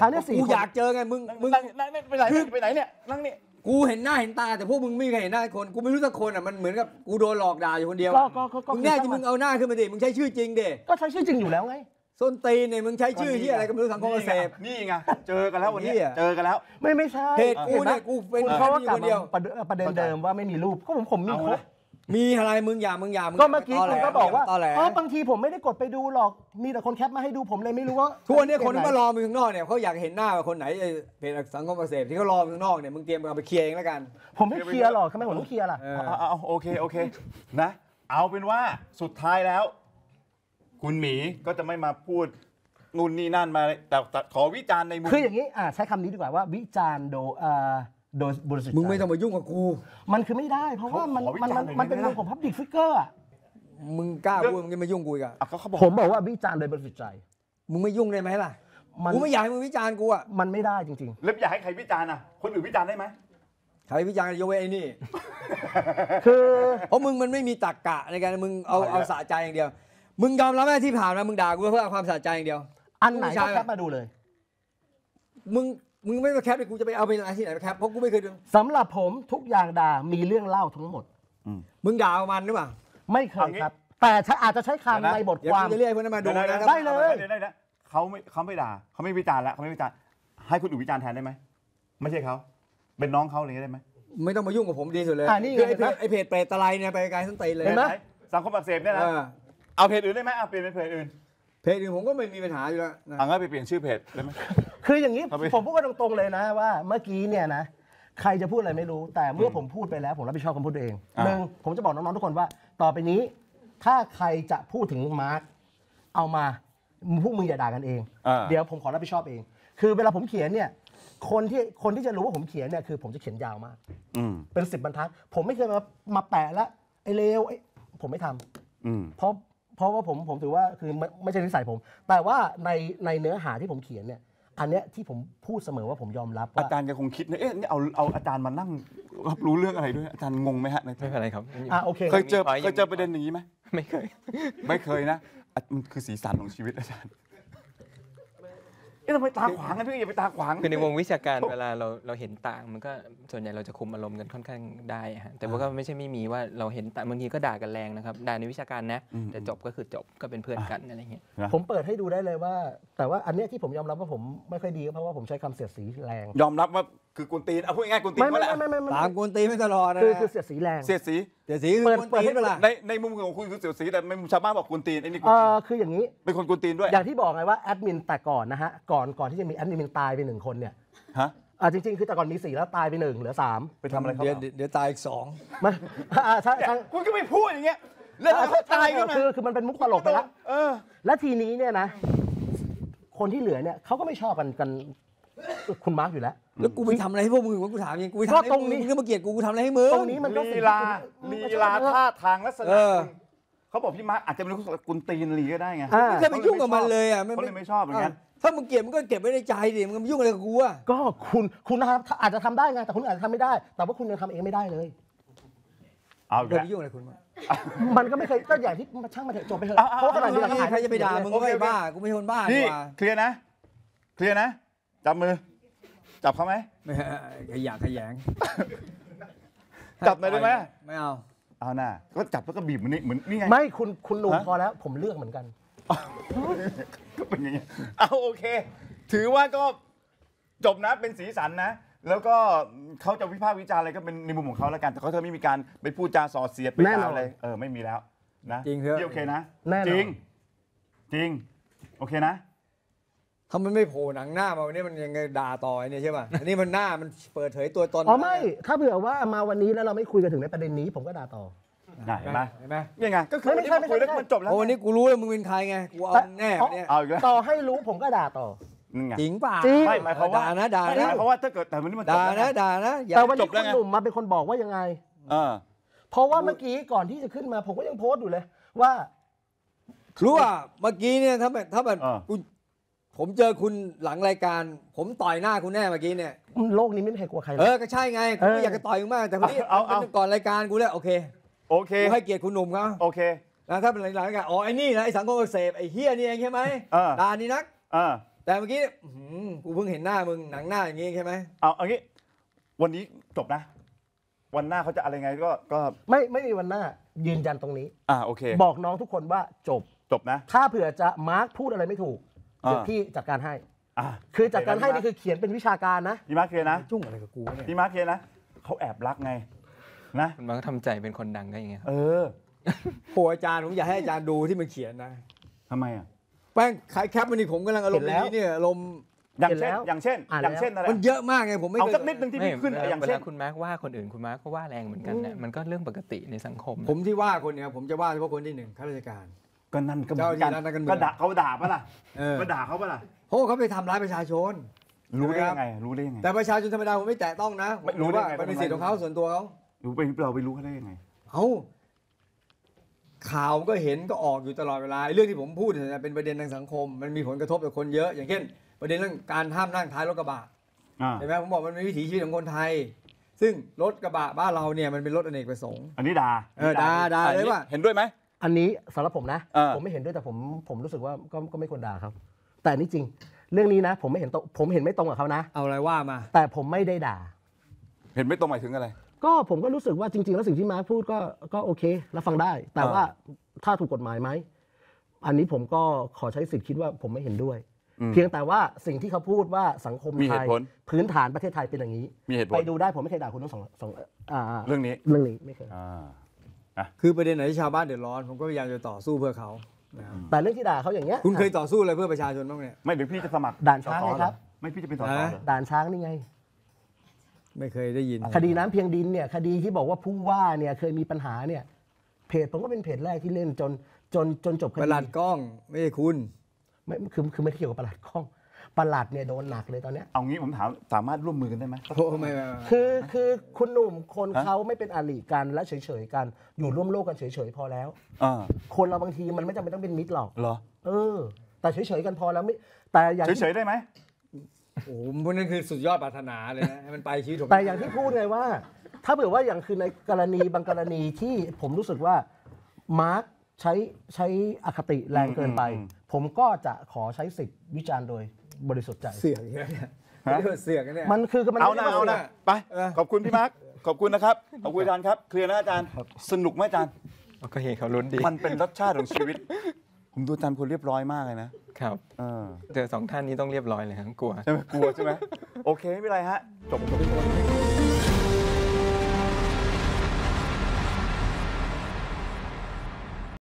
คราวนี้สี่กูอยากเจอไงมึงมึงไปไหนไปไหนเนี่ยนั่งนี่กูเห็นหน้าเห็นตาแต่พวกมึงไม่เคยเห็นหน้าคนกูไม่รู้สักคนอ่ะมันเหมือนกับกูโดนหลอกด่าอยู่คนเดียวมึงแน่จริงมึงเอาหน้าขึ้นมาดิมึงใช้ชื่อจริงเดก็ใช้ชื่อจริงอยู่แล้วไงส้นตีนเนี่ยมึงใช้ชื่อที่อะไรก็ไม่รู้สังคมเกษตรนี่ไงเจอกันแล้ววันนี้ เจอกันแล้วไม่ไม่ใช่เหตุกูเนี่ยกูเป็นเขาว่ากเดียวประเด็นเดิมว่าไม่มีรูปก็ผมผมมีมีอะไรมึงอย่ามึงอย่ามึงก็เมื่อกี้คุณก็บอกว่าอ๋อบางทีผมไม่ได้กดไปดูหรอก มีแต่คนแคปมาให้ดูผมเลยไม่รู้ว่าทุกวันนี้คนที่มารอมึงข้างนอกเนี่ยเขาอยากเห็นหน้าคนไหนเ็นสังคมเกษตรที่เขารอมึงข้างนอกเนี่ยมึงเตรียมไปเคลียร์เองแล้วกัน ผมไม่เคลียร์หรอกทำไมผมต้องเคลียร์ล่ะเอาโอเคโอเคนะ เอาเป็นว่าสุดท้ายแล้วคุณหมีก็จะไม่มาพูดนู่นนี่นั่นมาแต่ขอวิจารณ์ในมุมคืออย่างนี้อ่าใช้คำนี้ดีกว่าว่าวิจารณ์โดยอ่าโดยบริสุทธิ์มึงไม่ต้องมายุ่งกับกู มันคือไม่ได้ เพราะว่ามันมันมันมันเป็นเรื่องของพับดิกฟิกเกอร์มึงกล้าพูดมึงจะมายุ่งกูอีกอ่ะผมบอกว่าวิจารณ์โดยบริสุทธิ์ใจ มึงไม่ยุ่งได้ไหมล่ะกูไม่อยากให้มึงวิจารณ์กูอ่ะมันไม่ได้จริงๆแล้วอยากให้ใครวิจารณ์อ่ะคนอื่นวิจารณ์ได้ไหมใครวิจารณ์ยกเว้นไอ้นี่ คือเพราะมึงมันไม่มีตรรกะในการมึงเอาเอาสะใจอย่างเดียวมึงยอมรับไหมที่ผ่านมามึงด่ากู เพื่อความสะใจอย่างเดียวอันไหนกแคปมาดูเลย มึงมึงไม่มาแคปเลยกูจะไปเอาไปไหนที่ไหนมาแคปเพราะกูไม่เคยดูสำหรับผมทุกอย่างด่ามีเรื่องเล่าทั้งหมดมึงด่ามันหรือเปล่าไม่เคยครับ แต่อาจจะใช้คำในบทความจะเรียกพวนั้นมาดูได้เลยได้เลยเขาไม่เขาไม่ด่าเขาไม่วิจารณ์ละเขาไม่วิจารณ์ให้คุณอื่นวิจารณ์แทนได้ไหมไม่ใช่เขาเป็นน้องเขาอะไรเงี้ยได้ไหมไม่ต้องมายุ่งกับผมดีสุดเลยไอเพจเปรตตะไลเนี่ยไปไกลสั้นตีเลยเห็นไหมสังคมอักเสบเนี่ยนะเอาเพจอื่นได้ไหมเอาเปลี่ยนเป็นเพจอื่น เพจอื่นผมก็ไม่มีปัญหาอยู่แล้วนะอ่งั้นไปเปลี่ยนชื่อเพจได้ไหมคืออย่างนี้ผมพูดกันตรงๆเลยนะว่าเมื่อกี้เนี่ยนะใครจะพูดอะไรไม่รู้แต่เมื่อผมพูดไปแล้ว ผมรับผิดชอบคำพูดตัวเองหนึ่งผมจะบอกน้องๆทุกคนว่า ต่อไปนี้ถ้าใครจะพูดถึงมาร์คเอามาพวกมึงอย่าด่ากันเองเดี๋ยวผมขอรับผิดชอบเอง คือเวลาผมเขียนเนี่ย คนที่คนที่จะรู้ว่าผมเขียนเนี่ย คือผมจะเขียนยาวมากอเป็นสิบบรรทัดผมไม่เคยมามาแปะละ ไอ้เลวไอ้ผมไม่ทำอืเพราะเพราะว่าผมผมถือว่าคือไม่ไม่ใช่นิสัยผมแต่ว่าในในเนื้อหาที่ผมเขียนเนี่ยอันเนี้ยที่ผมพูดเสมอว่าผมยอมรับอาจารย์ก็คงคิดนะเอ๊ะนี่เอาเอาอาจารย์มานั่งรับรู้เรื่องอะไรด้วยอาจารย์งงไหมฮะไม่เป็นไรครับอ่าโอเคเคยเจอเคยเจอประเด็นอย่างนี้ไหมไม่เคยไม่เคยนะมันคือสีสันของชีวิตอาจารย์เอ๊ะทำไมตาขวางนะพี่อย่าไปตาขวางคือในวงวิชาการเวลาเราเราเห็นต่าง มันก็ส่วนใหญ่เราจะคุมอารมณ์กันค่อนข้าง ได้ฮะแต่ว่าก็ไม่ใช่ไม่มีว่าเราเห็นต่างบางทีก็ด่ากันแรงนะครับด่าในวิชาการนะ แต่จบก็คือจบก็เป็นเพื่อนกันอะไรเงี้ยผมเปิดให้ดูได้เลยว่า แต่ว่าอันเนี้ยที่ผมยอมรับว่าผม ไม่ค่อยดีก็เพราะว่าผมใช้คำเสียดสีแรง ยอมรับว่าคือกุนตีนเอาพูดง่ายกุนตีนไม่ไม่แล้ไม่ไม่ตามกุนตีนไม่ตลอดนะคือคือเสียดสีแรงเสียดสีเสียดสีคือกุนเปิดตีเปิดใเล่าในในมุมของคุณคือเสียดสีแต่ในมุมชาวบ้านบอกกุนตีนไอ้นี่กุนตีนคืออย่างนี้ เป็นคนกุนตีนด้วย อย่างที่บอกไงว่าแอดมิน แต่ก่อนนะฮะก่อนก่อนที่จะมีแอดมินตายไปหนึ่งคนเนี่ยฮะริงจริง ๆ คือแต่ก่อนมีสี่แล้วตายไปหนึ่งเหลือสามไปทำอะไรเขาเดี๋ยวเดี๋ยวตายอีกสองมัน่าใช่ใช่คุณก็ไม่พูดอย่างเงี้ยแล้วถ้าเขาตายก็มาคือคือมันเป็นมุกตลกไปแล้วเออ และทีนี้เนี่ยนะคนที่เหลือเนี่ยเขาก็ไม่ชอบกันกัน คุณมาร์กอยู่แล้วแล้วกูไปทำอะไรให้พวกมึงวะกูถามยังกูไปทำอะไรก็ตรงนี้มึงก็มาเกลียดกูกูทำอะไรให้มึงตรงนี้มันก็ลีลาลีลาท่าทางลักษณะเขาบอกพี่มาร์คอาจจะเป็นคนกุนตีนลีก็ได้ไงไม่เคยไปยุ่งกับมันเลยอ่ะเขาเลยไม่ชอบอย่างนั้นถ้ามึงเกลียดมึงก็เก็บไว้ในใจดิมึงยุ่งอะไรกับกูอ่ะก็คุณคุณอาจจะทำได้ไงแต่คุณอาจจะทำไม่ได้ แต่ว่าคุณยังทำเองไม่ได้เลยเอาี๋ยวไปยุ่งอะไรคุณมันก็ไม่เคยก็อย่างที่ช่างมาเถอะจบไปเถอะเพราะขนาดนี้ใครจะไปด่ามึงก็ไม่บ้ากูไม่ใคนบ้าดีกว่าเคลียร์นะเคลียร์นะ จับมือจับเขาไหมไม่ขยะขยงจับหน่อยได้ไหมไม่เอาเอาหน้าก็จับแล้วก็บีบมันนี่เหมือนนี่ไงไม่คุณคุณลุงพอแล้ว ผมเลือกเหมือนกันก็เป็นอย่างเงี้ยเอาโอเค ถือว่าก็จบนะเป็นสีสันนะ แล้วก็เขาจะวิพากษ์วิจารณ์อะไรก็เป็นในมุมของเขาแล้วกัน แต่เขาจะไม่มีการไปพูดจาส่อเสียดไปด่าอะไรเออไม่มีแล้วนะจริงเถอะโอเคนะจริงจริงโอเคนะถ้ามันไม่โผล่หนังหน้ามา วันนี้มันยังไงด่าต่อเนี่ยใช่ป่ะอันนี้มันหน้ามันเปิดเผยตัวตนอ๋อไม่ถ้าเผื่อว่ามาวันนี้แล้วเราไม่คุยกันถึงในประเด็นนี้ผมก็ด่าต่อไหมนไหมยังไง ก็คือไม่ใช่ไม่ใช่คุยแล้วมันจบแล้วโอ้วันนี้กูรู้แล้วมึงเป็นใครไง กูเอาแน่นเนี่ยเอาอีกแล้วต่อให้รู้ผมก็ด่าต่อจริงป่ะจริงไม่หมายความว่าด่านะด่านะหมายความว่าถ้าเกิดแต่วันนี้มันจบด่าแล้วนะด่านะแต่วันนี้คุณหนุ่มมาเป็นคนบอกว่ายังไงเพราะว่าเมื่อกี้ก่อนที่จะขึ้นมา ผมก็ยังโพสต์อยู่เลยว่า รู้ว่าเมื่อกี้เนี่ยถ้าแบบถ้าแบบกูผมเจอคุณหลังรายการ ผมต่อยหน้าคุณแน่เมื่อกี้เนี่ยโลกนี้ไม่มีใครกลัวใครหรอกเออก็ใช่ไงกูไม่อยากจะต่อยมึงมาก แต่คนนี้เอาเอาก่อนรายการกูเลยโอเค โอเคกูให้เกียรติคุณหนุ่มเขาโอเคนะถ้าเป็นหลังๆรายการอ๋อไอ้นี่นะไอ้สังคมอกเสพไอ้เฮียนี่เองใช่ไหมตออานี่นักอ่าแต่เมื่อกี้อืกูเพิ่งเห็นหน้ามึงหนังหน้าอย่างงี้ใช่ไหมเอาเอางี้วันนี้จบนะ วันหน้าเขาจะอะไรไงก็ก็ไม่ไม่มีวันหน้ายืนยันตรงนี้อ่าโอเค บอกน้องทุกคนว่าจบจบนะ ถ้าเผื่อจะมาร์คพูดอะไรไม่ถูกเดี๋ยวพี่จัดการให้ คือจัดการให้นี่คือเขียนเป็นวิชาการนะพี่มาร์คเคนะ จุ้งอะไรกับกูเนี่ยพี่มาร์คเคนะเขาแอบรักไง นะมันต้ทำใจเป็นคนดังได้ยังไงเออัวอาจารย์ผมอยากให้อาจารย์ดูที่มันเขียนนะทำไมอ่ะ แป้งขายแคปมันนี่ผมกำลังอารมณ์แล้เนี่ยอารมณ์อย่างเช่นอย่างเช่น อย่างเช่นอะไร มันเยอะมากไงผมไม่เอาสักนิดนึงที่พี่ขึ้น อย่างเช่นคุณมาร์คว่าคนอื่นคุณมาร์คก็ว่าแรงเหมือนกันเนี่ย มันก็เรื่องปกติในสังคม ผมที่ว่าคนเนี่ยผมจะว่าเฉพาะคนที่หนึ่งข้าราชการก็นั่นก็เหมือนกันก็ด่าเขาด่าปะล่ะก็ด่าเขาปะล่ะโหะเขาไปทำร้ายประชาชน รู้ได้ยังไงรู้ได้ยังไงแต่ประชาชนธรรมดาผมไม่แตะต้องนะไม่รู้ว่าเป็นสิทธิ์ของเขาส่วนตัวเขารู้ไปเราไปรู้เขาได้ยังไงเขาข่าวก็เห็นก็ออกอยู่ตลอดเวลาเรื่องที่ผมพูดเนี่ยเป็นประเด็นทางสังคมมันมีผลกระทบต่อคนเยอะ อย่างเช่น ประเด็นเรื่องการห้ามนั่งท้ายรถกระบะใช่ไหมผมบอกมันเป็นวิถีชีวิตของคนไทย ซึ่งรถกระบะบ้านเราเนี่ยมันเป็นรถอเนกประสงค์อันนี้ด่าเออด่าด่าเลยว่าเห็นด้วยไหมอันนี้สำหรับผมนะ ผมไม่เห็นด้วยแต่ผมผมรู้สึกว่าก็ก็ไม่ควรด่าครับ แต่นี่จริง เรื่องนี้นะผมไม่เห็นตผมเห็นไม่ตรงกับเขานะเอาอะไรว่ามา แต่ผมไม่ได้ด่า เห็นไม่ตรงหมายถึงอะไร ก็ผมก็รู้สึกว่าจริงๆ แล้วสิ่งที่มาร์คพูดก็ก็โอเครับฟังได้ แต่ว่าถ้าถูกกฎหมายไหมอันนี้ผมก็ขอใช้สิทธิ์คิดว่าผมไม่เห็นด้วย เพียงแต่ว่าสิ่งที่เขาพูดว่าสังคมไทย พื้นฐานประเทศไทยเป็นอย่างนี้ไปดูได้ผมไม่เคยด่าคุณทั้งสองสองเรื่องนี้เรื่องนี้ไม่เคยนะคือประเด็นไหนที่ชาวบ้านเดือดร้อนผมก็พยายามจะต่อสู้เพื่อเขา แต่เรื่องที่ด่าเขาอย่างเงี้ย คุณเคยต่อสู้อะไรเพื่อประชาชนบ้างเนี่ย ไม่เดี๋ยวพี่จะสมัครด่านช้างไงครับ ไม่พี่จะเป็นส่อสูอด่านช้างนี่ไง ไม่เคยได้ยิน คดีน้ำเพียงดินเนี่ยคดีที่บอกว่าผู้ว่าเนี่ยเคยมีปัญหาเนี่ย เพจผมก็เป็นเพจแรกที่เล่นจนจนจนจบคดีประหลัดกล้อง ไม่ใช่คุณ ไม่คือคือไม่เกี่ยวกับประหลัดล้องประหลัดเนี่ยโดนหนักเลยตอนนี้ เอางี้ผมถามสามารถร่วมมือกันได้ไหมไม่ไคือคือคุณหนุ่มคนเขาไม่เป็นอริกันและเฉยๆกันอยู่ร่วมโลกกันเฉยๆพอแล้วอคนเราบางทีมันไม่จำเป็นต้องเป็นมิตรหรอกเหรอเออ แต่เฉยๆกันพอแล้วไม่ แต่อย่างเฉยๆได้ไหมโอ้โหพวกนั้นคือสุดยอดปรารถนาเลยนะให้มันไปชีวิตผมแต่อย่างที่พูดไงว่า ถ้าเผื่อว่าอย่างคือในกรณีบางกรณีที่ผมรู้สึกว่ามาร์กใช้ใช้อคติแรงเกินไป ผมก็จะขอใช้สิทธิ์วิจารณ์โดยบริสุทธิ์ใจเสี่ยงเนี่ยเี่เสี่ยงเนี่ยมันคือมันเอานะเอานะไปขอบคุณพี่มาร์คขอบคุณนะครับขอบคุณอาจารย์ครับเคลียร์นะอาจารย์สนุกไหมอาจารย์ ก็เห็นเขาลุ้นดีมันเป็นรสชาติของชีวิต ผมดูอาจารย์คนเรียบร้อยมากเลยนะครับเจอสองท่านนี้ต้องเรียบร้อยเลยครับกลัวใช่ไหมกลัวใช่ไหมโอเคไม่เป็นไรฮะจบ้ี